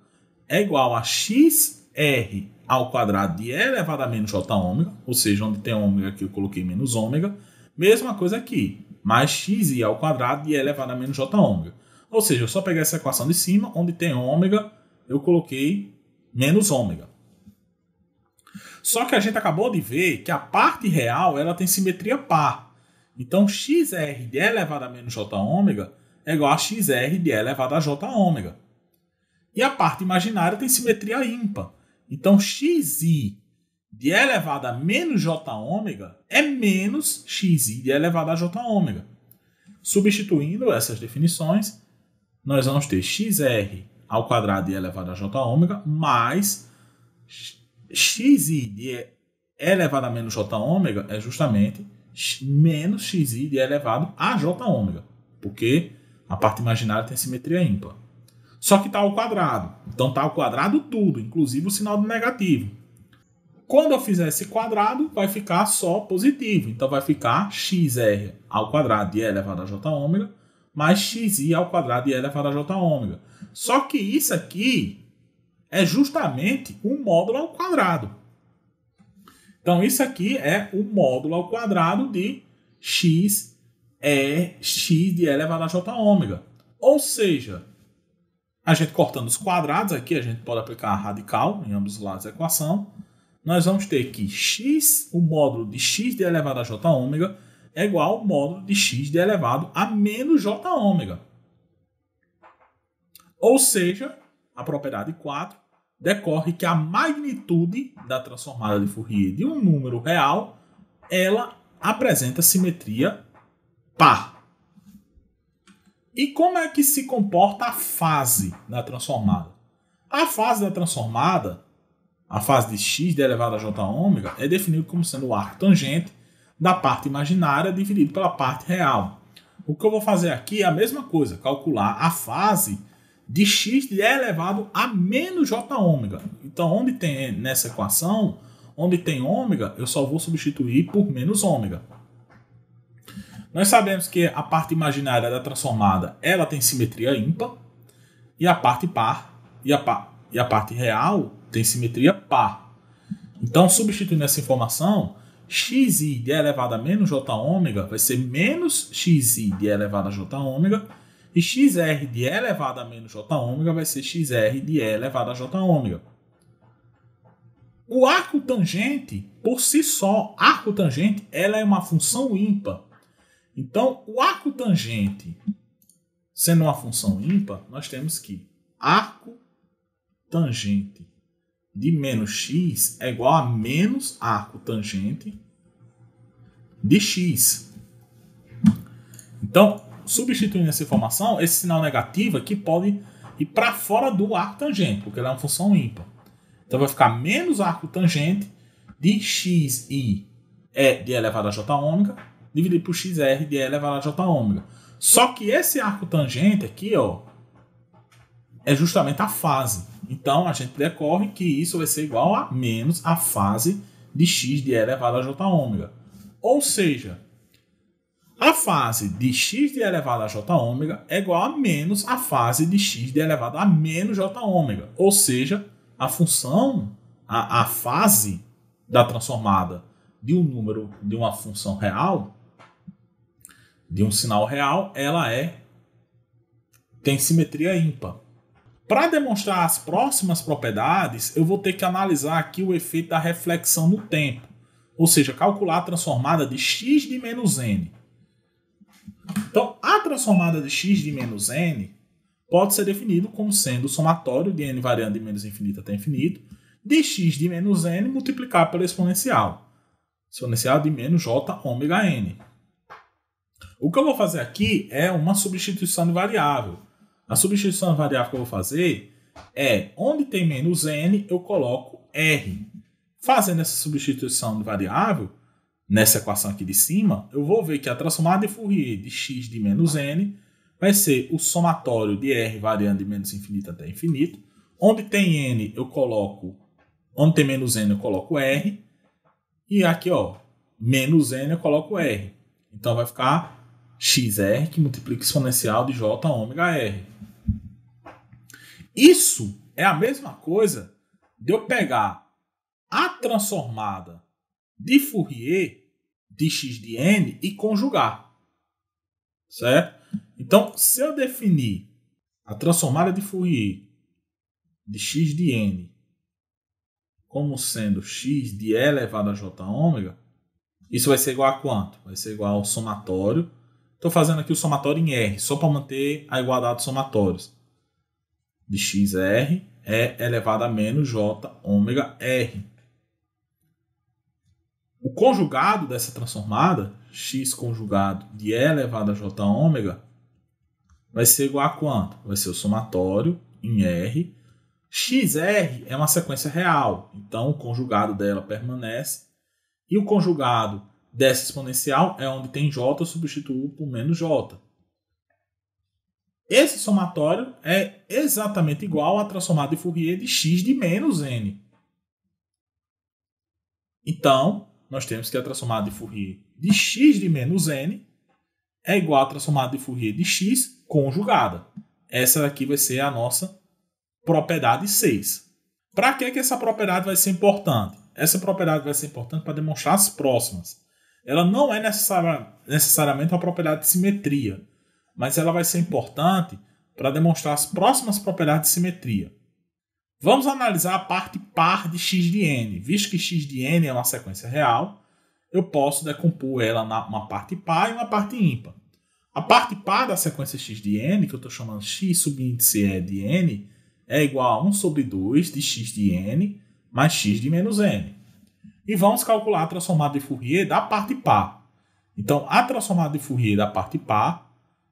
é igual a xr ao quadrado de e elevado a menos j ômega, ou seja, onde tem ômega aqui eu coloquei menos ômega, mesma coisa aqui, mais xi ao quadrado de e elevado a menos j ômega. Ou seja, eu só peguei essa equação de cima, onde tem ômega, eu coloquei menos ômega. Só que a gente acabou de ver que a parte real ela tem simetria par. Então xr de elevado a menos j ômega é igual a xr de elevado a j ômega. E a parte imaginária tem simetria ímpar. Então xi de elevado a menos j ômega é menos xi de elevado a j ômega. Substituindo essas definições, nós vamos ter xr ao quadrado e elevado a j ômega mais xi de e elevado a menos j ômega é justamente menos xi de e elevado a j ômega, porque a parte imaginária tem simetria ímpar. Só que está ao quadrado. Então está ao quadrado tudo, inclusive o sinal do negativo. Quando eu fizer esse quadrado, vai ficar só positivo. Então vai ficar xr ao quadrado de e elevado a j ômega mais xi ao quadrado de e elevado a j ômega. Só que isso aqui é justamente um módulo ao quadrado. Então, isso aqui é o módulo ao quadrado de x é x de e elevado a j ômega. Ou seja, a gente cortando os quadrados aqui, a gente pode aplicar a radical em ambos os lados da equação. Nós vamos ter que x, o módulo de x de elevado a j ômega, é igual ao módulo de x de elevado a menos j ômega. Ou seja, a propriedade 4, decorre que a magnitude da transformada de Fourier de um número real, ela apresenta simetria par. E como é que se comporta a fase da transformada? A fase da transformada, a fase de x de elevado a j ômega, é definida como sendo o arco tangente da parte imaginária dividido pela parte real. O que eu vou fazer aqui é a mesma coisa, calcular a fase de x é elevado a menos j ômega. Então, onde tem nessa equação, onde tem ômega, eu só vou substituir por menos ômega. Nós sabemos que a parte imaginária da transformada, ela tem simetria ímpar, e a parte par, e a, par, e a parte real tem simetria par. Então, substituindo essa informação, xi de elevado a menos j ômega vai ser menos xi de elevado a j ômega, e xr de E elevado a menos j ômega vai ser xr de E elevado a j ômega. O arco tangente, por si só, arco tangente, ela é uma função ímpar. Então, o arco tangente sendo uma função ímpar, nós temos que arco tangente de menos x é igual a menos arco tangente de x. Então, substituindo essa informação, esse sinal negativo aqui pode ir para fora do arco tangente, porque ela é uma função ímpar. Então vai ficar menos arco tangente de xi é de elevado a j ômega dividido por xr de elevado a j ômega. Só que esse arco tangente aqui, ó, é justamente a fase. Então a gente decorre que isso vai ser igual a menos a fase de x de elevado a j ômega. Ou seja, a fase de x de elevado a j ômega é igual a menos a fase de x de elevado a menos j ômega, ou seja, a função, a, a fase da transformada de um número de uma função real, de um sinal real, ela é tem simetria ímpar. Para demonstrar as próximas propriedades, eu vou ter que analisar aqui o efeito da reflexão no tempo, ou seja, calcular a transformada de x de menos n. Então, a transformada de x de menos n pode ser definido como sendo o somatório de n variando de menos infinito até infinito de x de menos n multiplicado pela exponencial. Exponencial de menos j ômega n. O que eu vou fazer aqui é uma substituição de variável. A substituição de variável que eu vou fazer é onde tem menos n, eu coloco r. Fazendo essa substituição de variável, nessa equação aqui de cima, eu vou ver que a transformada de Fourier de x de menos n vai ser o somatório de r variando de menos infinito até infinito. Onde tem n, eu coloco... Onde tem menos n, eu coloco r. E aqui, ó, menos n, eu coloco r. Então, vai ficar xr que multiplica exponencial de j ômega r. Isso é a mesma coisa de eu pegar a transformada de Fourier de x de n e conjugar. Certo? Então, se eu definir a transformada de Fourier de x de n como sendo x de e elevado a j ômega, isso vai ser igual a quanto? Vai ser igual ao somatório. Estou fazendo aqui o somatório em R, só para manter a igualdade dos somatórios. De xr é elevado a menos j ômega r. O conjugado dessa transformada, x conjugado de E elevado a j ômega, vai ser igual a quanto? Vai ser o somatório em R. XR é uma sequência real, então o conjugado dela permanece. E o conjugado dessa exponencial é onde tem j, eu substituo por menos j. Esse somatório é exatamente igual à transformada de Fourier de x de menos n. Então, nós temos que a transformada de Fourier de x de menos n é igual à transformada de Fourier de x conjugada. Essa aqui vai ser a nossa propriedade 6. Para que, que essa propriedade vai ser importante? Essa propriedade vai ser importante para demonstrar as próximas. Ela não é necessariamente uma propriedade de simetria, mas ela vai ser importante para demonstrar as próximas propriedades de simetria. Vamos analisar a parte par de x de n. Visto que x de n é uma sequência real, eu posso decompor ela na uma parte par e uma parte ímpar. A parte par da sequência x de n, que eu estou chamando x subíndice e de n, é igual a 1 sobre 2 de x de n mais x de menos n. E vamos calcular a transformada de Fourier da parte par. Então, a transformada de Fourier da parte par,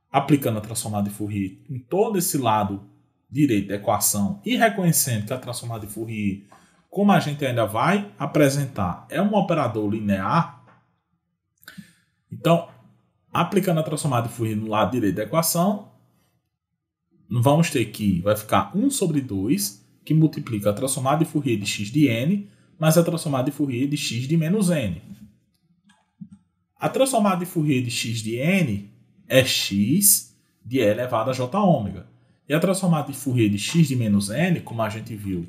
aplicando a transformada de Fourier em todo esse lado direito da equação e reconhecendo que a transformada de Fourier, como a gente ainda vai apresentar, é um operador linear, então, aplicando a transformada de Fourier no lado direito da equação, vamos ter que vai ficar 1 sobre 2, que multiplica a transformada de Fourier de x de n, mais a transformada de Fourier de x de menos n. A transformada de Fourier de x de n é x de e elevado a j ômega. E a é transformada de Fourier de x de menos n, como a gente viu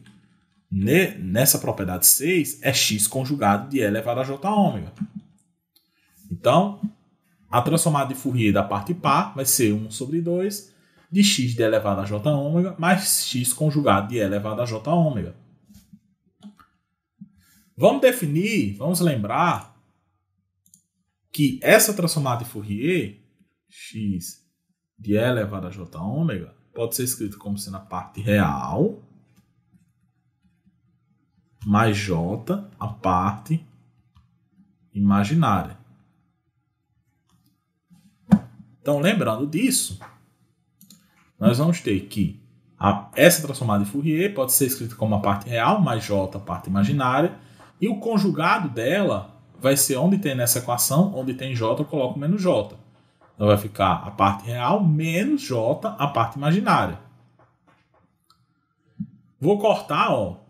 ne, nessa propriedade 6, é x conjugado de e elevado a j ômega. Então, a transformada de Fourier da parte par vai ser 1 sobre 2 de x de elevado a j ômega mais x conjugado de e elevado a j ômega. Vamos definir, vamos lembrar que essa transformada de Fourier, x de e elevado a j ômega, pode ser escrito como sendo a parte real mais J, a parte imaginária. Então, lembrando disso, nós vamos ter que a, essa transformada de Fourier pode ser escrita como a parte real mais J, a parte imaginária, e o conjugado dela vai ser onde tem nessa equação, onde tem J, eu coloco menos J. Então vai ficar a parte real menos J, a parte imaginária. Vou cortar, ó,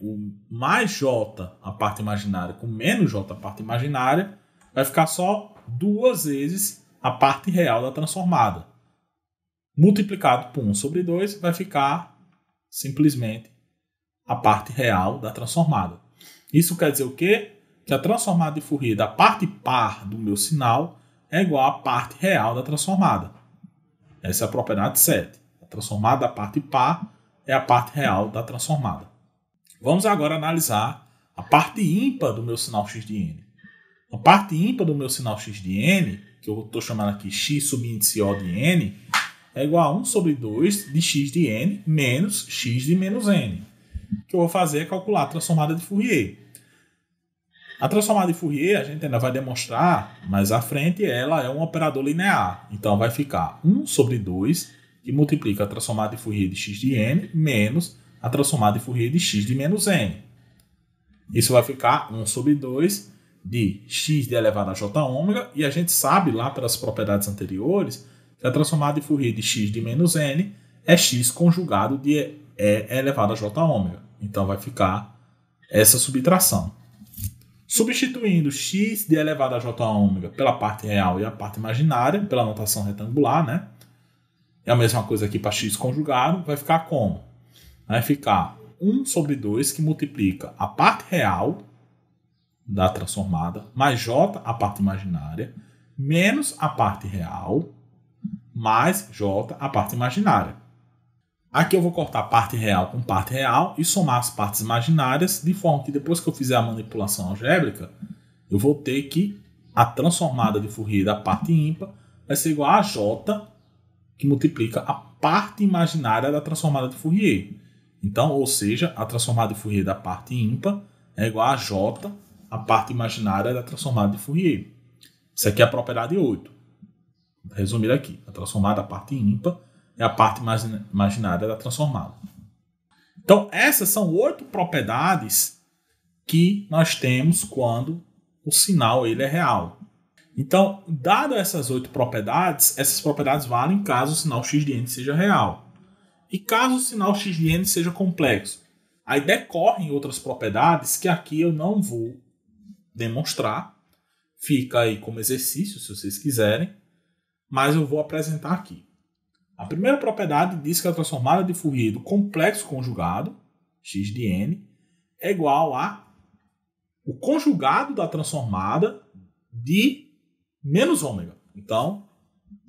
o mais J, a parte imaginária, com menos J, a parte imaginária, vai ficar só duas vezes a parte real da transformada. Multiplicado por 1 sobre 2, vai ficar simplesmente a parte real da transformada. Isso quer dizer o quê? Que a transformada de Fourier da parte par do meu sinal é igual à parte real da transformada. Essa é a propriedade 7. A transformada a parte par é a parte real da transformada. Vamos agora analisar a parte ímpar do meu sinal x de n. A parte ímpar do meu sinal x de n, que eu estou chamando aqui x subíndice O de n, é igual a 1 sobre 2 de x de n menos x de menos n. O que eu vou fazer é calcular a transformada de Fourier. A transformada de Fourier, a gente ainda vai demonstrar mais à frente, ela é um operador linear. Então vai ficar 1 sobre 2, que multiplica a transformada de Fourier de x de n, menos a transformada de Fourier de x de menos n. Isso vai ficar 1 sobre 2 de x de elevado a j ômega, e a gente sabe lá pelas propriedades anteriores que a transformada de Fourier de x de menos n é x conjugado de e elevado a j ômega. Então vai ficar essa subtração. Substituindo x de elevado a j ômega pela parte real e a parte imaginária, pela notação retangular, né? É a mesma coisa aqui para x conjugado, vai ficar como? Vai ficar 1 sobre 2 que multiplica a parte real da transformada mais j, a parte imaginária, menos a parte real mais j, a parte imaginária. Aqui eu vou cortar parte real com parte real e somar as partes imaginárias, de forma que depois que eu fizer a manipulação algébrica, eu vou ter que a transformada de Fourier da parte ímpar vai ser igual a J, que multiplica a parte imaginária da transformada de Fourier. Então, ou seja, a transformada de Fourier da parte ímpar é igual a J, a parte imaginária da transformada de Fourier. Isso aqui é a propriedade 8. Resumir aqui, a transformada da parte ímpar é a parte imaginária da transformada. Então, essas são oito propriedades que nós temos quando o sinal ele é real. Então, dado essas oito propriedades, essas propriedades valem caso o sinal x de n seja real. E caso o sinal x de n seja complexo, aí decorrem outras propriedades que aqui eu não vou demonstrar. Fica aí como exercício, se vocês quiserem, mas eu vou apresentar aqui. A primeira propriedade diz que a é transformada de Fourier do complexo conjugado, x de n, é igual a o conjugado da transformada de menos ômega. Então,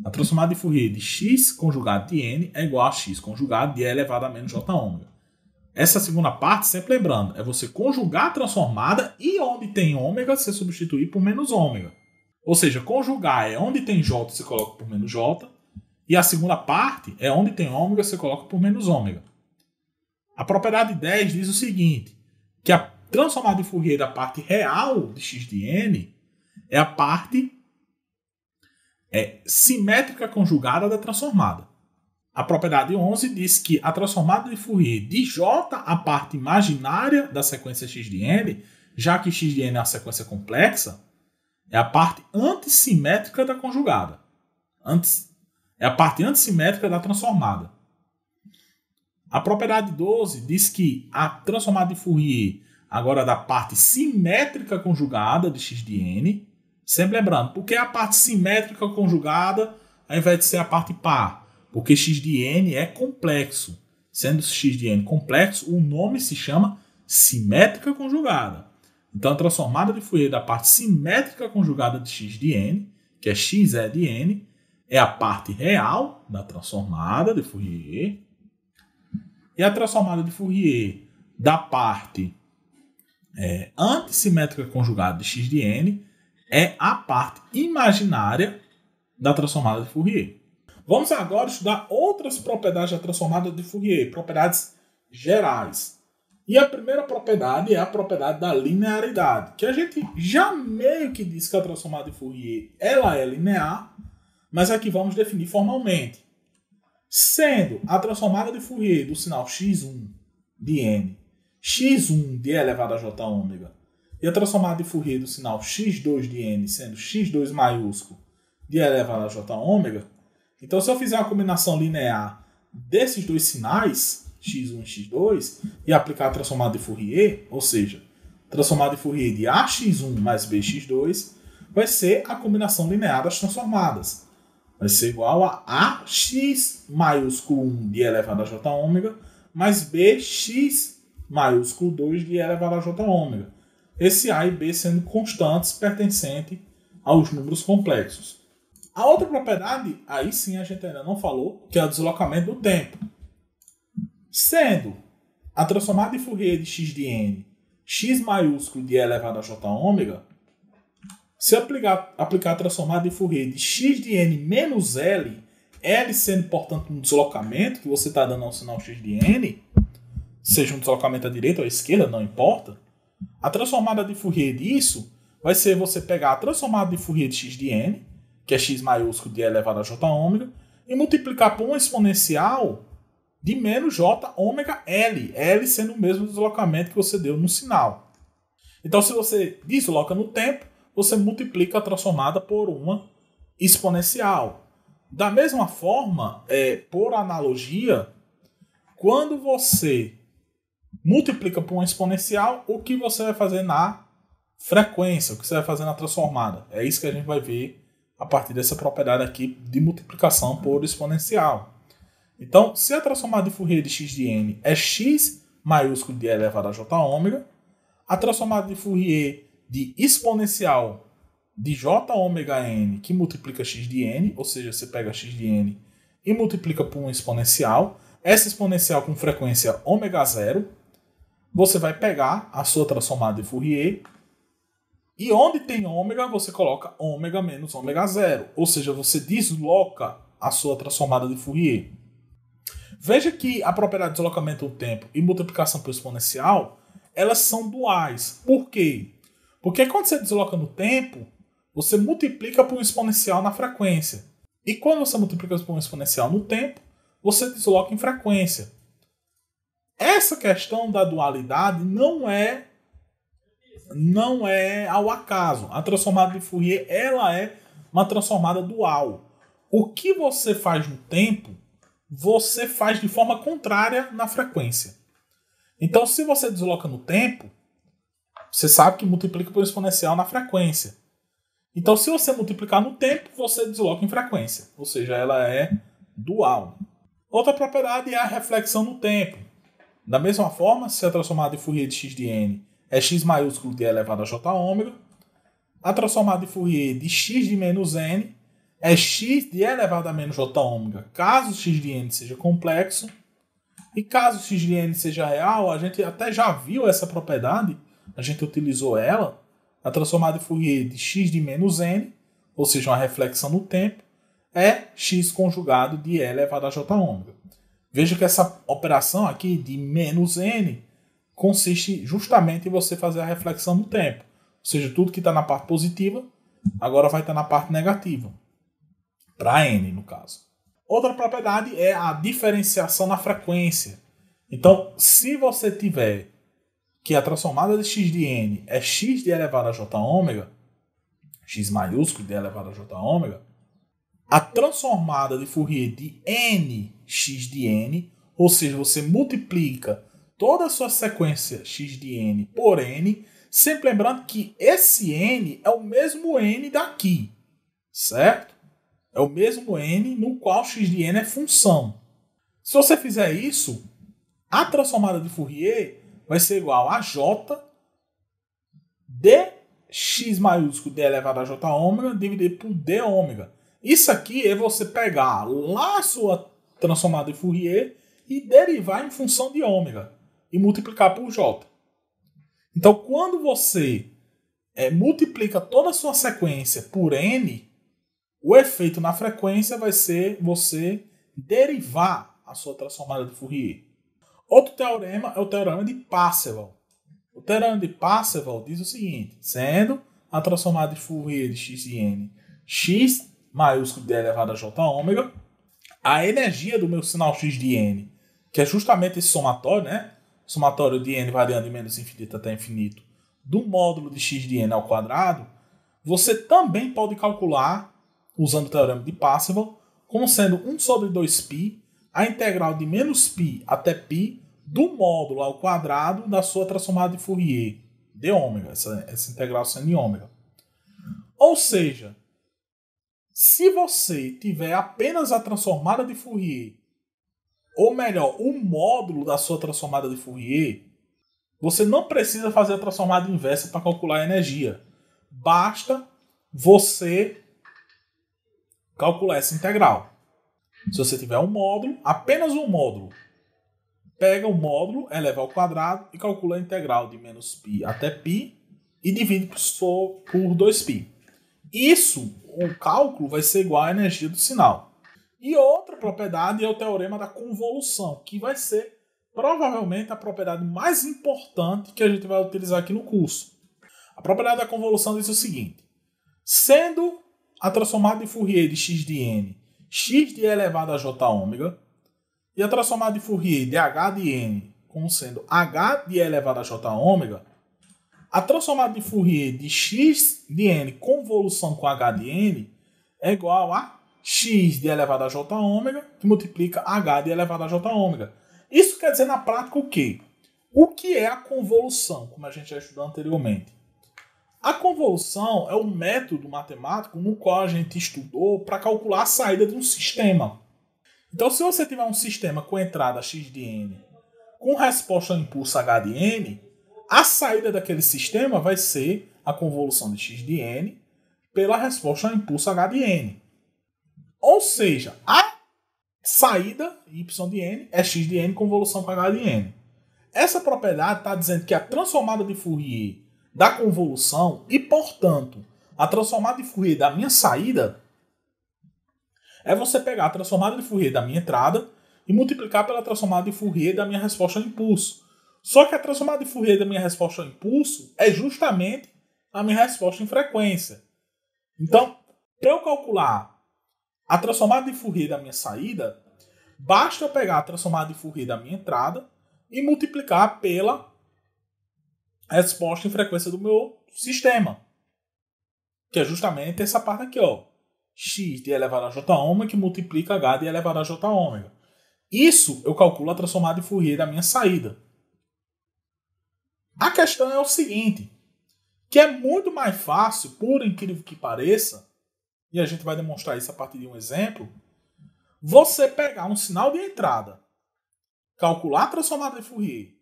a transformada de Fourier de x conjugado de n é igual a x conjugado de e elevado a menos j ômega. Essa segunda parte, sempre lembrando, é você conjugar a transformada e onde tem ômega, você substituir por menos ômega. Ou seja, conjugar é onde tem j, você coloca por menos j, e a segunda parte é onde tem ômega, você coloca por menos ômega. A propriedade 10 diz o seguinte, que a transformada de Fourier da parte real de x de n é a parte é, simétrica conjugada da transformada. A propriedade 11 diz que a transformada de Fourier de J a parte imaginária da sequência x de n, já que x de n é uma sequência complexa, é a parte antissimétrica da conjugada. Antes, é a parte antissimétrica da transformada. A propriedade 12 diz que a transformada de Fourier, agora da parte simétrica conjugada de x de n, sempre lembrando, porque é a parte simétrica conjugada ao invés de ser a parte par? Porque x de n é complexo. Sendo x de n complexo, o nome se chama simétrica conjugada. Então, a transformada de Fourier da parte simétrica conjugada de x de n, que é x é de n, é a parte real da transformada de Fourier e a transformada de Fourier da parte é, antissimétrica conjugada de x de n é a parte imaginária da transformada de Fourier. Vamos agora estudar outras propriedades da transformada de Fourier, propriedades gerais. E a primeira propriedade é a propriedade da linearidade, que a gente já meio que disse que a transformada de Fourier ela é linear, mas aqui vamos definir formalmente. Sendo a transformada de Fourier do sinal x1 de n, x1 de e elevado a j ômega, e a transformada de Fourier do sinal x2 de n, sendo x2 maiúsculo de e elevado a j ômega, então se eu fizer uma combinação linear desses dois sinais, x1 e x2, e aplicar a transformada de Fourier, ou seja, transformada de Fourier de ax1 mais bx2, vai ser a combinação linear das transformadas vai ser igual a AX maiúsculo 1 de elevado a J ômega mais BX maiúsculo 2 de elevado a J ômega. Esse A e B sendo constantes pertencentes aos números complexos. A outra propriedade, aí sim a gente ainda não falou, que é o deslocamento do tempo. Sendo a transformada de Fourier de x de n, x maiúsculo de elevado a j ômega, se aplicar, aplicar a transformada de Fourier de x de n menos L, L sendo, portanto, um deslocamento, que você está dando ao sinal x de n, seja um deslocamento à direita ou à esquerda, não importa. A transformada de Fourier disso vai ser você pegar a transformada de Fourier de x de n, que é x maiúsculo de e elevado a j ômega, e multiplicar por uma exponencial de menos j ômega L, L sendo o mesmo deslocamento que você deu no sinal. Então, se você desloca no tempo, você multiplica a transformada por uma exponencial. Da mesma forma, é, por analogia, quando você multiplica por uma exponencial, o que você vai fazer na frequência, o que você vai fazer na transformada. É isso que a gente vai ver a partir dessa propriedade aqui de multiplicação por exponencial. Então, se a transformada de Fourier de x de n é x maiúsculo de elevado a j ômega, a transformada de Fourier de exponencial de j ômega n que multiplica x de n, ou seja, você pega x de n e multiplica por um exponencial, essa exponencial com frequência ômega zero, você vai pegar a sua transformada de Fourier e onde tem ômega, você coloca ômega menos ômega zero, ou seja, você desloca a sua transformada de Fourier. Veja que a propriedade de deslocamento do tempo e multiplicação por exponencial, elas são duais. Por quê? Porque quando você desloca no tempo, você multiplica por um exponencial na frequência. E quando você multiplica por um exponencial no tempo, você desloca em frequência. Essa questão da dualidade não é não é ao acaso. A transformada de Fourier, ela é uma transformada dual. O que você faz no tempo, você faz de forma contrária na frequência. Então, se você desloca no tempo, você sabe que multiplica por exponencial na frequência. Então, se você multiplicar no tempo, você desloca em frequência. Ou seja, ela é dual. Outra propriedade é a reflexão no tempo. Da mesma forma, se a transformada de Fourier de x de n é x maiúsculo de elevado a j ômega, a transformada de Fourier de x de menos n é x de elevado a menos j ômega, caso x de n seja complexo. E caso x de n seja real, a gente até já viu essa propriedade a gente utilizou ela, a transformada de Fourier de x de menos n, ou seja, uma reflexão no tempo, é x conjugado de e elevado a j ômega. Veja que essa operação aqui de menos n consiste justamente em você fazer a reflexão no tempo. Ou seja, tudo que está na parte positiva agora vai estar tá na parte negativa. Para n, no caso. Outra propriedade é a diferenciação na frequência. Então, se você tiver que a transformada de x de n é x de elevado a j ômega, x maiúsculo de elevado a j ômega, a transformada de Fourier de n x de n, ou seja, você multiplica toda a sua sequência x de n por n, sempre lembrando que esse n é o mesmo n daqui, certo? É o mesmo n no qual x de n é função. Se você fizer isso, a transformada de Fourier vai ser igual a J de x maiúsculo d elevado a j ômega dividido por d ômega. Isso aqui é você pegar lá a sua transformada de Fourier e derivar em função de ômega e multiplicar por j. Então, quando você é, multiplica toda a sua sequência por n, o efeito na frequência vai ser você derivar a sua transformada de Fourier. Outro teorema é o teorema de Parseval. O teorema de Parseval diz o seguinte: sendo a transformada de Fourier de x e n x maiúsculo de elevado a j ômega, a energia do meu sinal x de n, que é justamente esse somatório, né? somatório de n variando de menos infinito até infinito, do módulo de x de n ao quadrado, você também pode calcular, usando o teorema de Parseval, como sendo 1 sobre 2π a integral de menos π até π do módulo ao quadrado da sua transformada de Fourier de ômega, essa, essa integral sendo de ômega. Ou seja, se você tiver apenas a transformada de Fourier, ou melhor, o módulo da sua transformada de Fourier, você não precisa fazer a transformada inversa para calcular a energia. Basta você calcular essa integral. Se você tiver um módulo, apenas um módulo, pega o módulo, eleva ao quadrado e calcula a integral de menos π até π e divide por, 2π. Isso, o cálculo vai ser igual à energia do sinal. E outra propriedade é o teorema da convolução, que vai ser provavelmente a propriedade mais importante que a gente vai utilizar aqui no curso. A propriedade da convolução diz o seguinte: sendo a transformada de Fourier de x de n x de e elevado a j ômega, e a é transformada de Fourier de h de n como sendo h de e elevado a j ômega, a transformada de Fourier de x de n convolução com h de n é igual a x de elevado a j ômega, que multiplica h de elevado a j ômega. Isso quer dizer na prática o quê? O que é a convolução, como a gente já estudou anteriormente? A convolução é o método matemático no qual a gente estudou para calcular a saída de um sistema. Então, se você tiver um sistema com entrada x de n com resposta ao impulso h de n, a saída daquele sistema vai ser a convolução de x de n pela resposta ao impulso h de n. Ou seja, a saída y de n é x de n convolução com h de n. Essa propriedade está dizendo que a transformada de Fourier da convolução e, portanto, a transformada de Fourier da minha saída é você pegar a transformada de Fourier da minha entrada e multiplicar pela transformada de Fourier da minha resposta ao impulso. Só que a transformada de Fourier da minha resposta ao impulso é justamente a minha resposta em frequência. Então, para eu calcular a transformada de Fourier da minha saída, basta eu pegar a transformada de Fourier da minha entrada e multiplicar pela resposta em frequência do meu sistema. Que é justamente essa parte aqui, ó. x de elevado a j ômega que multiplica h de elevado a j ômega. Isso eu calculo a transformada de Fourier da minha saída. A questão é o seguinte, que é muito mais fácil, por incrível que pareça, e a gente vai demonstrar isso a partir de um exemplo, você pegar um sinal de entrada, calcular a transformada de Fourier,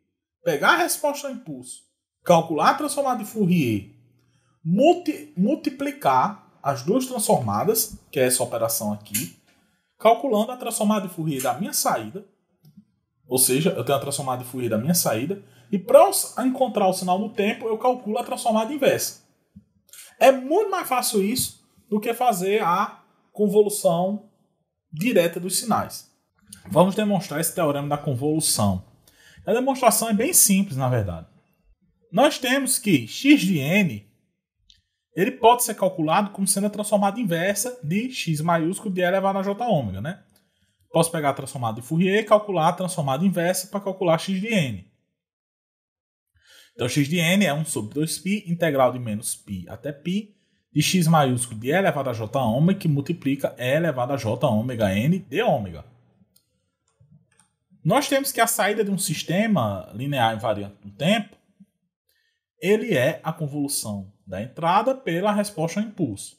pegar a resposta ao impulso calcular a transformada de Fourier, multi, multiplicar as duas transformadas, que é essa operação aqui, calculando a transformada de Fourier da minha saída, ou seja, eu tenho a transformada de Fourier da minha saída, e para encontrar o sinal no tempo, eu calculo a transformada inversa. É muito mais fácil isso do que fazer a convolução direta dos sinais. Vamos demonstrar esse teorema da convolução. A demonstração é bem simples, na verdade nós temos que x de n ele pode ser calculado como sendo a transformada inversa de x maiúsculo de e elevado a j ômega, né? Posso pegar a transformada de Fourier e calcular a transformada inversa para calcular x de n. Então, x de n é 1 sobre 2π, integral de menos π até π, de x maiúsculo de e elevado a j ômega, que multiplica e elevado a j ômega n de ômega. Nós temos que a saída de um sistema linear invariante no tempo ele é a convolução da entrada pela resposta ao impulso.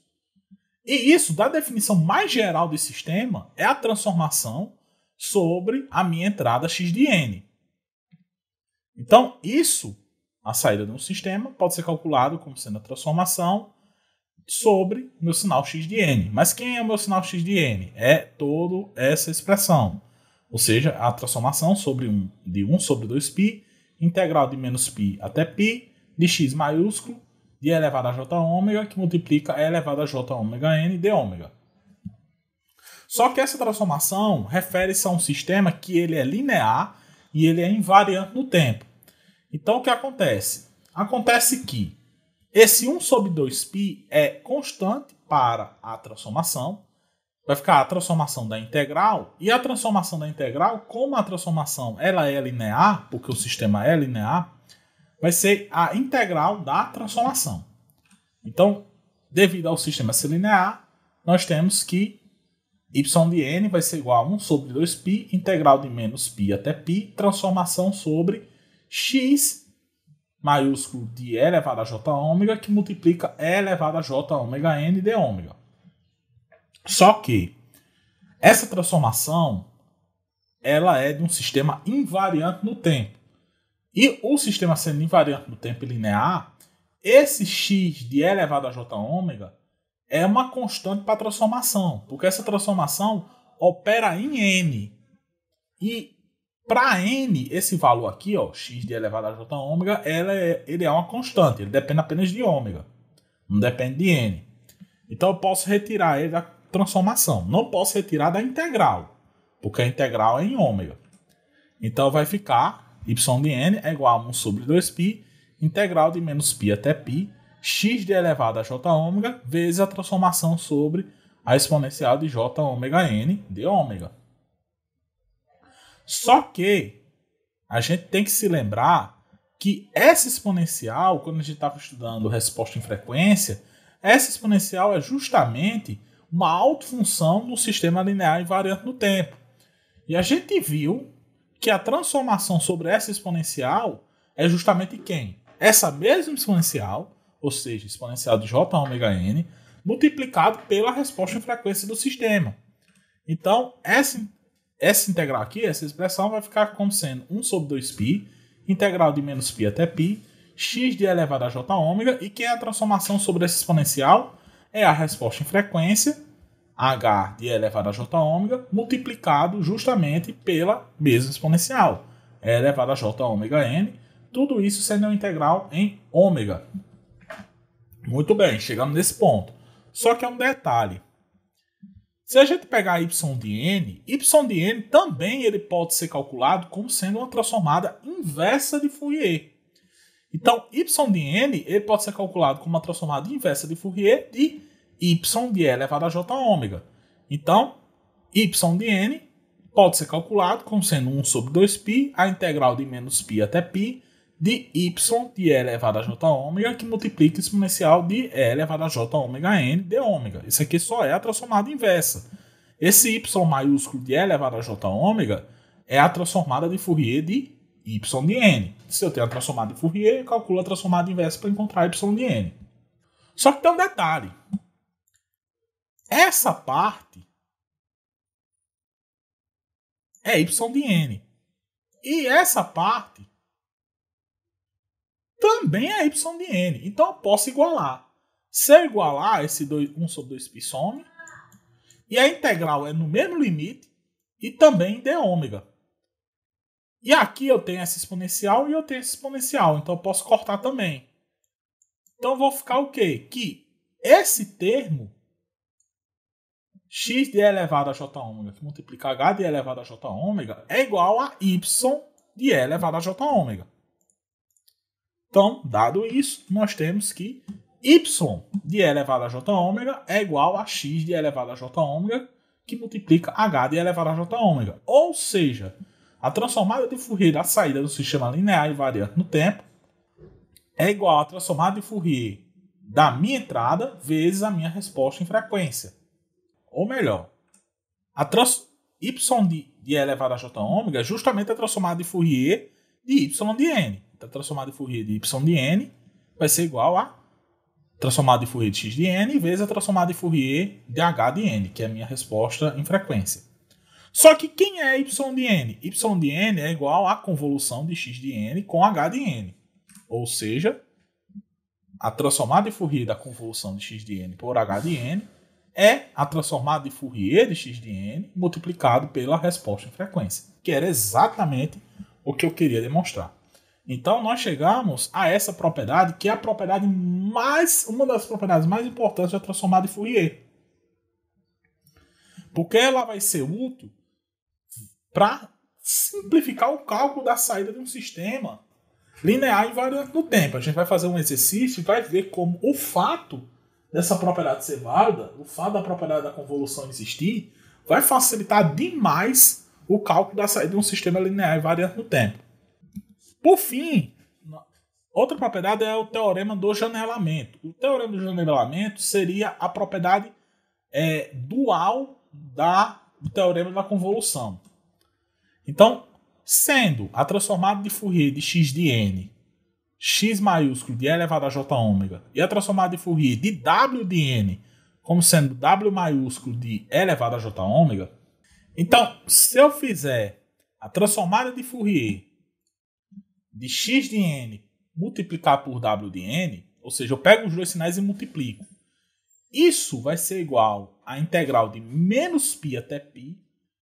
E isso, da definição mais geral do sistema, é a transformação sobre a minha entrada x de n. Então, isso, a saída de um sistema, pode ser calculado como sendo a transformação sobre meu sinal x de n. Mas quem é o meu sinal x de n? É toda essa expressão. Ou seja, a transformação sobre um, de 1 sobre 2π, integral de menos π até π, de x maiúsculo de e elevado a j ômega que multiplica e elevado a j ômega n de ômega. Só que essa transformação refere-se a um sistema que ele é linear e ele é invariante no tempo. Então o que acontece? Acontece que esse 1 sobre 2π é constante para a transformação. Vai ficar a transformação da integral. E a transformação da integral, como a transformação ela é linear, porque o sistema é linear, vai ser a integral da transformação. Então, devido ao sistema ser linear, nós temos que y de n vai ser igual a 1 sobre 2π, integral de menos π até π, transformação sobre x maiúsculo de e elevado a j ômega, que multiplica e elevado a j ômega n de ômega. Só que essa transformação ela é de um sistema invariante no tempo. E o sistema sendo invariante no tempo linear, esse x de e elevado a j ômega é uma constante para a transformação, porque essa transformação opera em n. E para n, esse valor aqui, ó, x de elevado a j ômega, ela é, ele é uma constante, ele depende apenas de ômega, não depende de n. Então eu posso retirar ele da transformação, não posso retirar da integral, porque a integral é em ômega. Então vai ficar y de n é igual a 1 sobre 2π, integral de menos π até π, x de elevado a j ômega, vezes a transformação sobre a exponencial de j ômega n de ômega. Só que a gente tem que se lembrar que essa exponencial, quando a gente estava estudando resposta em frequência, essa exponencial é justamente uma autofunção do sistema linear invariante no tempo. E a gente viu que a transformação sobre essa exponencial é justamente quem? Essa mesma exponencial, ou seja, exponencial de J ômega n, multiplicado pela resposta em frequência do sistema. Então, essa, essa integral aqui, essa expressão, vai ficar como sendo 1 sobre 2π, integral de menos π até π, x de elevado a j ômega, e que é a transformação sobre essa exponencial é a resposta em frequência h de elevado a j ômega multiplicado justamente pela mesma exponencial, e elevado a j ômega n, tudo isso sendo uma integral em ômega. Muito bem, chegamos nesse ponto. Só que é um detalhe. Se a gente pegar y de n, y de n também ele pode ser calculado como sendo uma transformada inversa de Fourier. Então, y de n ele pode ser calculado como uma transformada inversa de Fourier de y de E elevado a j ômega. Então, y de n pode ser calculado como sendo 1 sobre 2π, a integral de menos π até π, de y de e elevado a j ômega, que multiplica exponencial de e elevado a j ômega n de ômega. Isso aqui só é a transformada inversa. Esse y maiúsculo de e elevado a j ômega é a transformada de Fourier de y de n. Se eu tenho a transformada de Fourier, eu calculo a transformada inversa para encontrar y de n. Só que tem um detalhe. Essa parte é y de n. E essa parte também é y de n. Então eu posso igualar. Se eu igualar esse 1 sobre 2 π some, e a integral é no mesmo limite e também de ômega. E aqui eu tenho essa exponencial e eu tenho essa exponencial, então eu posso cortar também. Então vou ficar o quê? Que esse termo x de elevado a j ômega que multiplica h de elevado a j ômega é igual a y de elevado a j ômega. Então, dado isso, nós temos que y de elevado a j ômega é igual a x de elevado a j ômega que multiplica h de elevado a j ômega. Ou seja, a transformada de Fourier da saída do sistema linear invariante no tempo é igual à transformada de Fourier da minha entrada vezes a minha resposta em frequência. Ou melhor, a de y de, de elevado a j ômega é justamente a transformada de Fourier de y de n. Então, a transformada de Fourier de y de n vai ser igual a transformada de Fourier de x de n vezes a transformada de Fourier de h de n, que é a minha resposta em frequência. Só que quem é y de n? y de n é igual à convolução de x de n com h de n. Ou seja, a transformada de Fourier da convolução de x de n por h de n é a transformada de Fourier de x de n multiplicado pela resposta em frequência, que era exatamente o que eu queria demonstrar. Então nós chegamos a essa propriedade que é a propriedade mais uma das propriedades mais importantes da transformada de Fourier. Porque ela vai ser útil para simplificar o cálculo da saída de um sistema linear invariante no tempo. A gente vai fazer um exercício e vai ver como o fato dessa propriedade ser válida, o fato da propriedade da convolução existir, vai facilitar demais o cálculo da saída de um sistema linear e variante no tempo. Por fim, outra propriedade é o teorema do janelamento. O teorema do janelamento seria a propriedade é, dual da, do teorema da convolução. Então, sendo a transformada de Fourier de x de n x maiúsculo de elevado a j ômega e a transformada de Fourier de w de n como sendo w maiúsculo de elevado a j ômega, então, se eu fizer a transformada de Fourier de x de n multiplicar por w de n, ou seja, eu pego os dois sinais e multiplico. Isso vai ser igual à integral de menos π até π,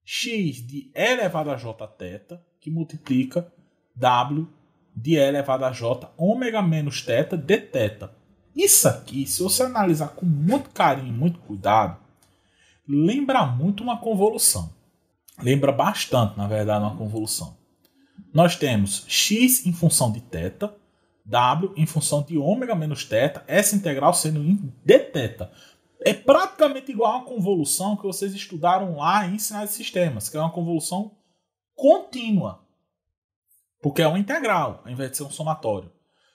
x de elevado a j teta que multiplica w de E elevado a J, ômega menos teta de teta. Isso aqui, se você analisar com muito carinho, muito cuidado, lembra muito uma convolução. Lembra bastante, na verdade, uma convolução. Nós temos x em função de teta, w em função de ômega menos teta, essa integral sendo de teta. É praticamente igual a uma convolução que vocês estudaram lá em sinais de sistemas, que é uma convolução contínua porque é um integral, ao invés de ser um somatório.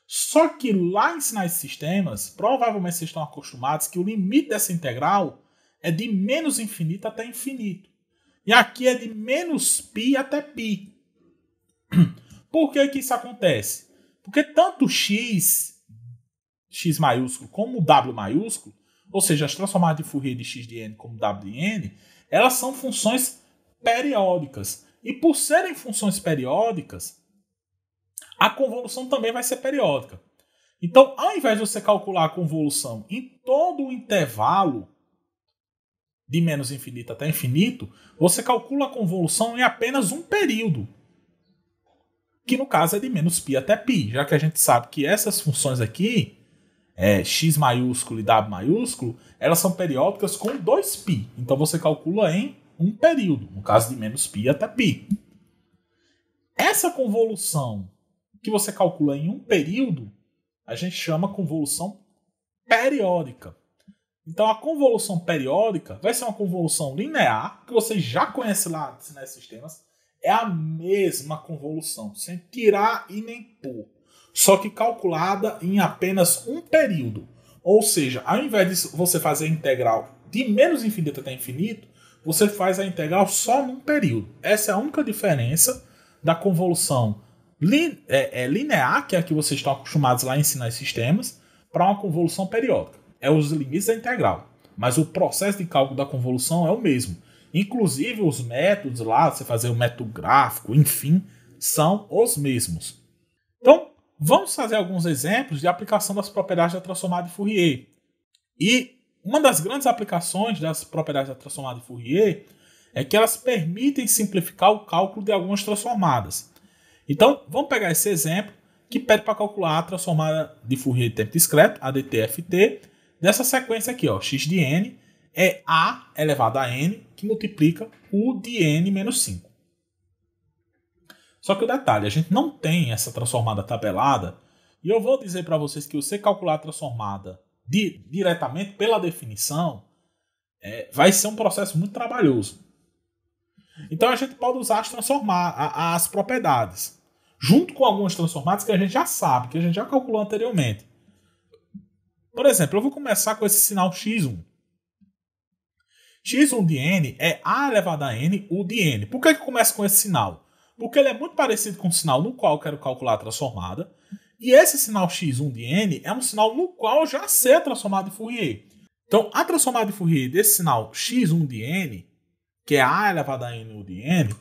Só que lá em sinais de sistemas, provavelmente vocês estão acostumados que o limite dessa integral é de menos infinito até infinito. E aqui é de menos π até π. Por que, que isso acontece? Porque tanto x, x maiúsculo, como w maiúsculo, ou seja, as transformadas de Fourier de x de n como w de n, elas são funções periódicas. E por serem funções periódicas, a convolução também vai ser periódica. Então, ao invés de você calcular a convolução em todo o intervalo de menos infinito até infinito, você calcula a convolução em apenas um período, que no caso é de menos π até π, já que a gente sabe que essas funções aqui, é, x maiúsculo e w maiúsculo, elas são periódicas com 2π. Então você calcula em um período, no caso de menos π até π. Essa convolução que você calcula em um período, a gente chama convolução periódica. Então a convolução periódica vai ser uma convolução linear, que você já conhece lá de sinais sistemas, é a mesma convolução, sem tirar e nem pôr, só que calculada em apenas um período. Ou seja, ao invés de você fazer a integral de menos infinito até infinito, você faz a integral só num período. Essa é a única diferença da convolução lin, é, é linear, que é a que vocês estão acostumados lá a ensinar sistemas, para uma convolução periódica. É os limites da integral. Mas o processo de cálculo da convolução é o mesmo. Inclusive os métodos lá, você fazer o método gráfico, enfim, são os mesmos. Então, vamos fazer alguns exemplos de aplicação das propriedades da transformada de Fourier. E uma das grandes aplicações das propriedades da transformada de Fourier é que elas permitem simplificar o cálculo de algumas transformadas. Então, vamos pegar esse exemplo que pede para calcular a transformada de Fourier de tempo discreto, ADTFT, dessa sequência aqui, ó, x de n é a elevado a n, que multiplica u de n menos 5. Só que o detalhe, a gente não tem essa transformada tabelada, e eu vou dizer para vocês que você calcular a transformada de, diretamente pela definição é, vai ser um processo muito trabalhoso. Então a gente pode usar as, transformar, as propriedades junto com algumas transformadas que a gente já sabe, que a gente já calculou anteriormente. Por exemplo, eu vou começar com esse sinal x1. x1 de n é a elevado a n, u de n. Por que, que começa com esse sinal? Porque ele é muito parecido com o sinal no qual eu quero calcular a transformada. E esse sinal x1 de n é um sinal no qual já sei a transformada de Fourier. Então, a transformada de Fourier desse sinal x1 de n, que é a elevado a n u de n,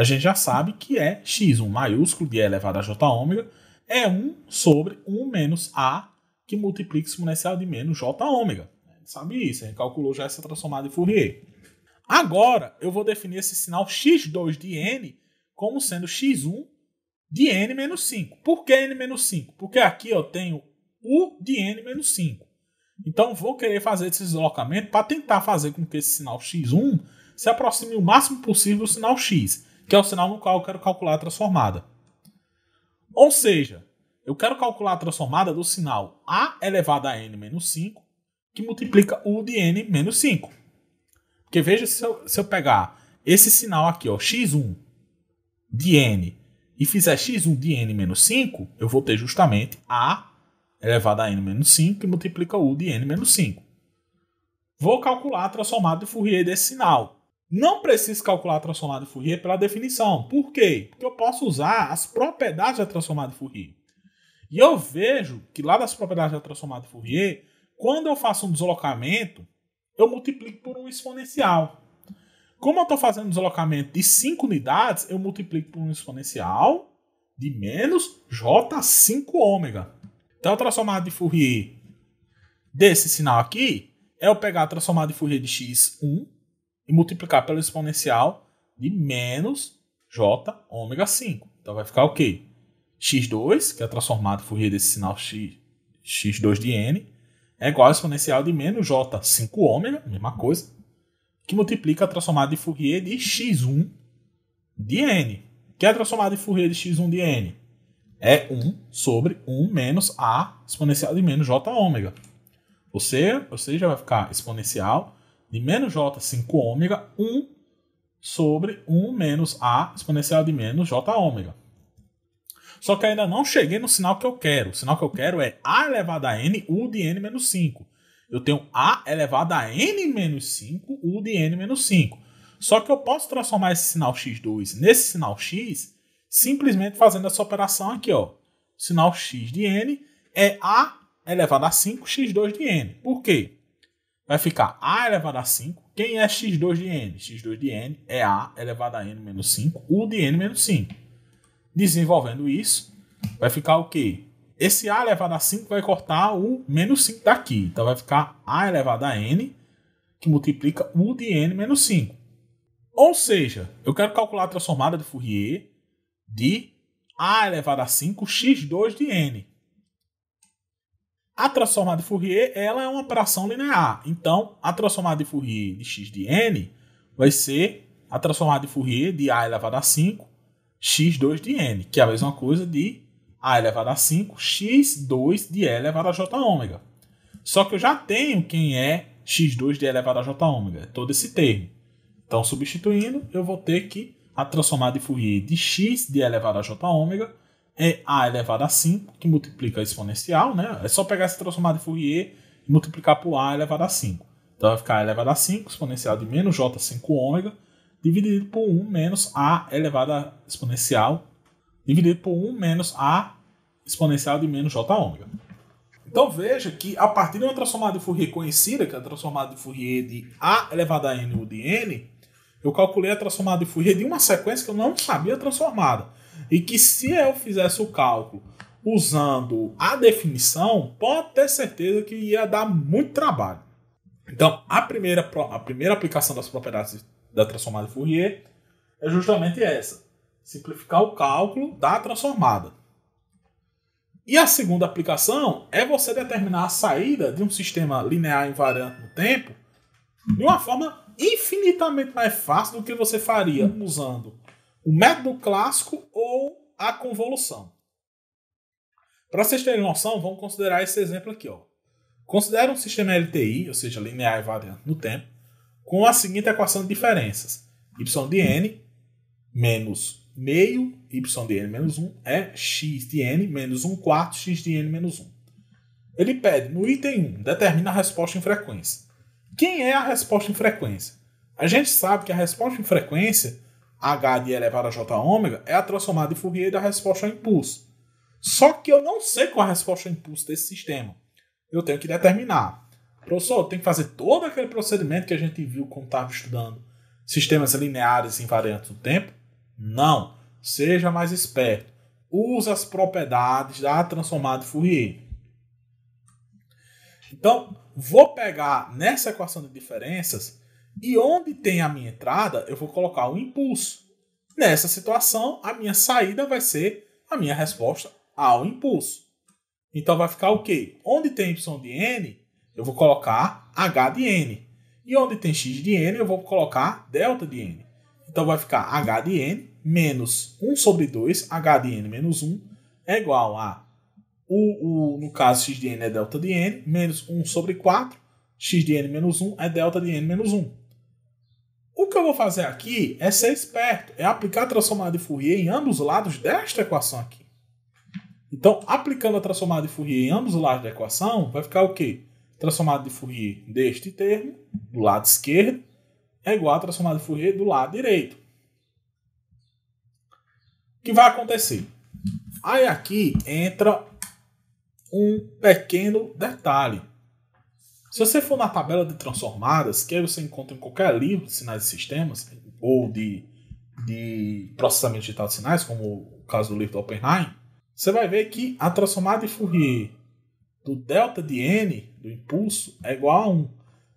a gente já sabe que é x1 maiúsculo de e elevado a j ômega é 1 sobre 1 menos a que multiplica exponencial de menos j ômega. A gente sabe isso, a gente calculou já essa transformada de Fourier. Agora eu vou definir esse sinal x2 de n como sendo x1 de n menos 5. Por que n menos 5? Porque aqui eu tenho u de n menos 5. Então vou querer fazer esse deslocamento para tentar fazer com que esse sinal x1 se aproxime o máximo possível do sinal x que é o sinal no qual eu quero calcular a transformada. Ou seja, eu quero calcular a transformada do sinal a elevado a n menos 5, que multiplica u de n menos 5. Porque veja, se eu, se eu pegar esse sinal aqui, ó, x1 de n, e fizer x1 de n menos 5, eu vou ter justamente a elevado a n menos 5, que multiplica u de n menos 5. Vou calcular a transformada de Fourier desse sinal. Não preciso calcular a transformada de Fourier pela definição. Por quê? Porque eu posso usar as propriedades da transformada de Fourier. E eu vejo que lá das propriedades da transformada de Fourier, quando eu faço um deslocamento, eu multiplico por um exponencial. Como eu estou fazendo um deslocamento de 5 unidades, eu multiplico por um exponencial de menos J5 ômega. Então, a transformada de Fourier desse sinal aqui é eu pegar a transformada de Fourier de x1 e multiplicar pelo exponencial de menos j ômega 5. Então vai ficar o quê? x2, que é transformado Fourier desse sinal x, x2 de n, é igual ao exponencial de menos j 5 ômega, mesma coisa, que multiplica a transformada de Fourier de x1 de n. O Que é a transformada de Fourier de x1 de n? É 1 sobre 1 menos a exponencial de menos j ômega. Ou seja, ou seja, vai ficar exponencial de menos J5 ômega 1 sobre 1 menos A exponencial de menos J ômega. Só que ainda não cheguei no sinal que eu quero. O sinal que eu quero é A elevado a N, U de N menos 5. Eu tenho A elevado a N menos 5, U de N menos 5. Só que eu posso transformar esse sinal x2 nesse sinal x simplesmente fazendo essa operação aqui, ó. O sinal x de n é a elevado a 5 x2 de n. Por quê? vai ficar A elevado a 5. Quem é x2 de n? x2 de n é A elevado a n menos 5, U de n menos 5. Desenvolvendo isso, vai ficar o quê? Esse A elevado a 5 vai cortar o menos 5 daqui. Então vai ficar A elevado a n, que multiplica U de n menos 5. Ou seja, eu quero calcular a transformada de Fourier de A elevado a 5 x2 de n. A transformada de Fourier ela é uma operação linear. Então, a transformada de Fourier de x de n vai ser a transformada de Fourier de a elevado a 5 x2 de n, que é a mesma coisa de a elevado a 5 x2 de e elevado a j ômega. Só que eu já tenho quem é x2 de e elevado a j ômega, é todo esse termo. Então, substituindo, eu vou ter que a transformada de Fourier de x de e elevado a j ômega é a é elevado a 5, que multiplica exponencial, né? É só pegar essa transformada de Fourier e multiplicar por a é elevado a 5. Então vai ficar a é elevado a 5 exponencial de menos j5 ômega dividido por 1 menos a elevada exponencial dividido por 1 menos a exponencial de menos j ômega. Então veja que a partir de uma transformada de Fourier conhecida, que é a transformada de Fourier de a elevado a n ou de n, eu calculei a transformada de Fourier de uma sequência que eu não sabia transformada. E que se eu fizesse o cálculo usando a definição, pode ter certeza que ia dar muito trabalho. Então, a primeira, a primeira aplicação das propriedades da transformada de Fourier é justamente essa: simplificar o cálculo da transformada. E a segunda aplicação é você determinar a saída de um sistema linear invariante no tempo de uma forma infinitamente mais fácil do que você faria usando o método clássico ou a convolução. Para vocês terem noção, vamos considerar esse exemplo aqui. Ó. Considera um sistema LTI, ou seja, linear e variante no tempo, com a seguinte equação de diferenças. y de n menos meio, y de n menos 1, é x de n menos 1 quarto x de n menos 1. Ele pede, no item 1, determina a resposta em frequência. Quem é a resposta em frequência? A gente sabe que a resposta em frequência H de elevado a J ômega é a transformada de Fourier da resposta ao impulso. Só que eu não sei qual é a resposta ao impulso desse sistema. Eu tenho que determinar. Professor, tem que fazer todo aquele procedimento que a gente viu quando estava estudando sistemas lineares invariantes do tempo? Não. Seja mais esperto. Use as propriedades da transformada de Fourier. Então, vou pegar nessa equação de diferenças e onde tem a minha entrada, eu vou colocar o um impulso. Nessa situação, a minha saída vai ser a minha resposta ao impulso. Então vai ficar o quê? Onde tem y de n, eu vou colocar h de n. E onde tem x de n, eu vou colocar delta de n. Então vai ficar h de n menos 1 sobre 2, h de n menos 1, é igual a, o, o, no caso, x de n é delta de n, menos 1 sobre 4, x de n menos 1 é delta de n menos 1. O que eu vou fazer aqui é ser esperto, é aplicar a transformada de Fourier em ambos os lados desta equação aqui. Então, aplicando a transformada de Fourier em ambos os lados da equação, vai ficar o quê? Transformada de Fourier deste termo, do lado esquerdo, é igual a transformada de Fourier do lado direito. O que vai acontecer? Aí aqui entra um pequeno detalhe. Se você for na tabela de transformadas, que você encontra em qualquer livro de sinais e sistemas, ou de, de processamento digital de sinais, como o caso do livro do Oppenheim, você vai ver que a transformada de Fourier do delta de n, do impulso, é igual a 1.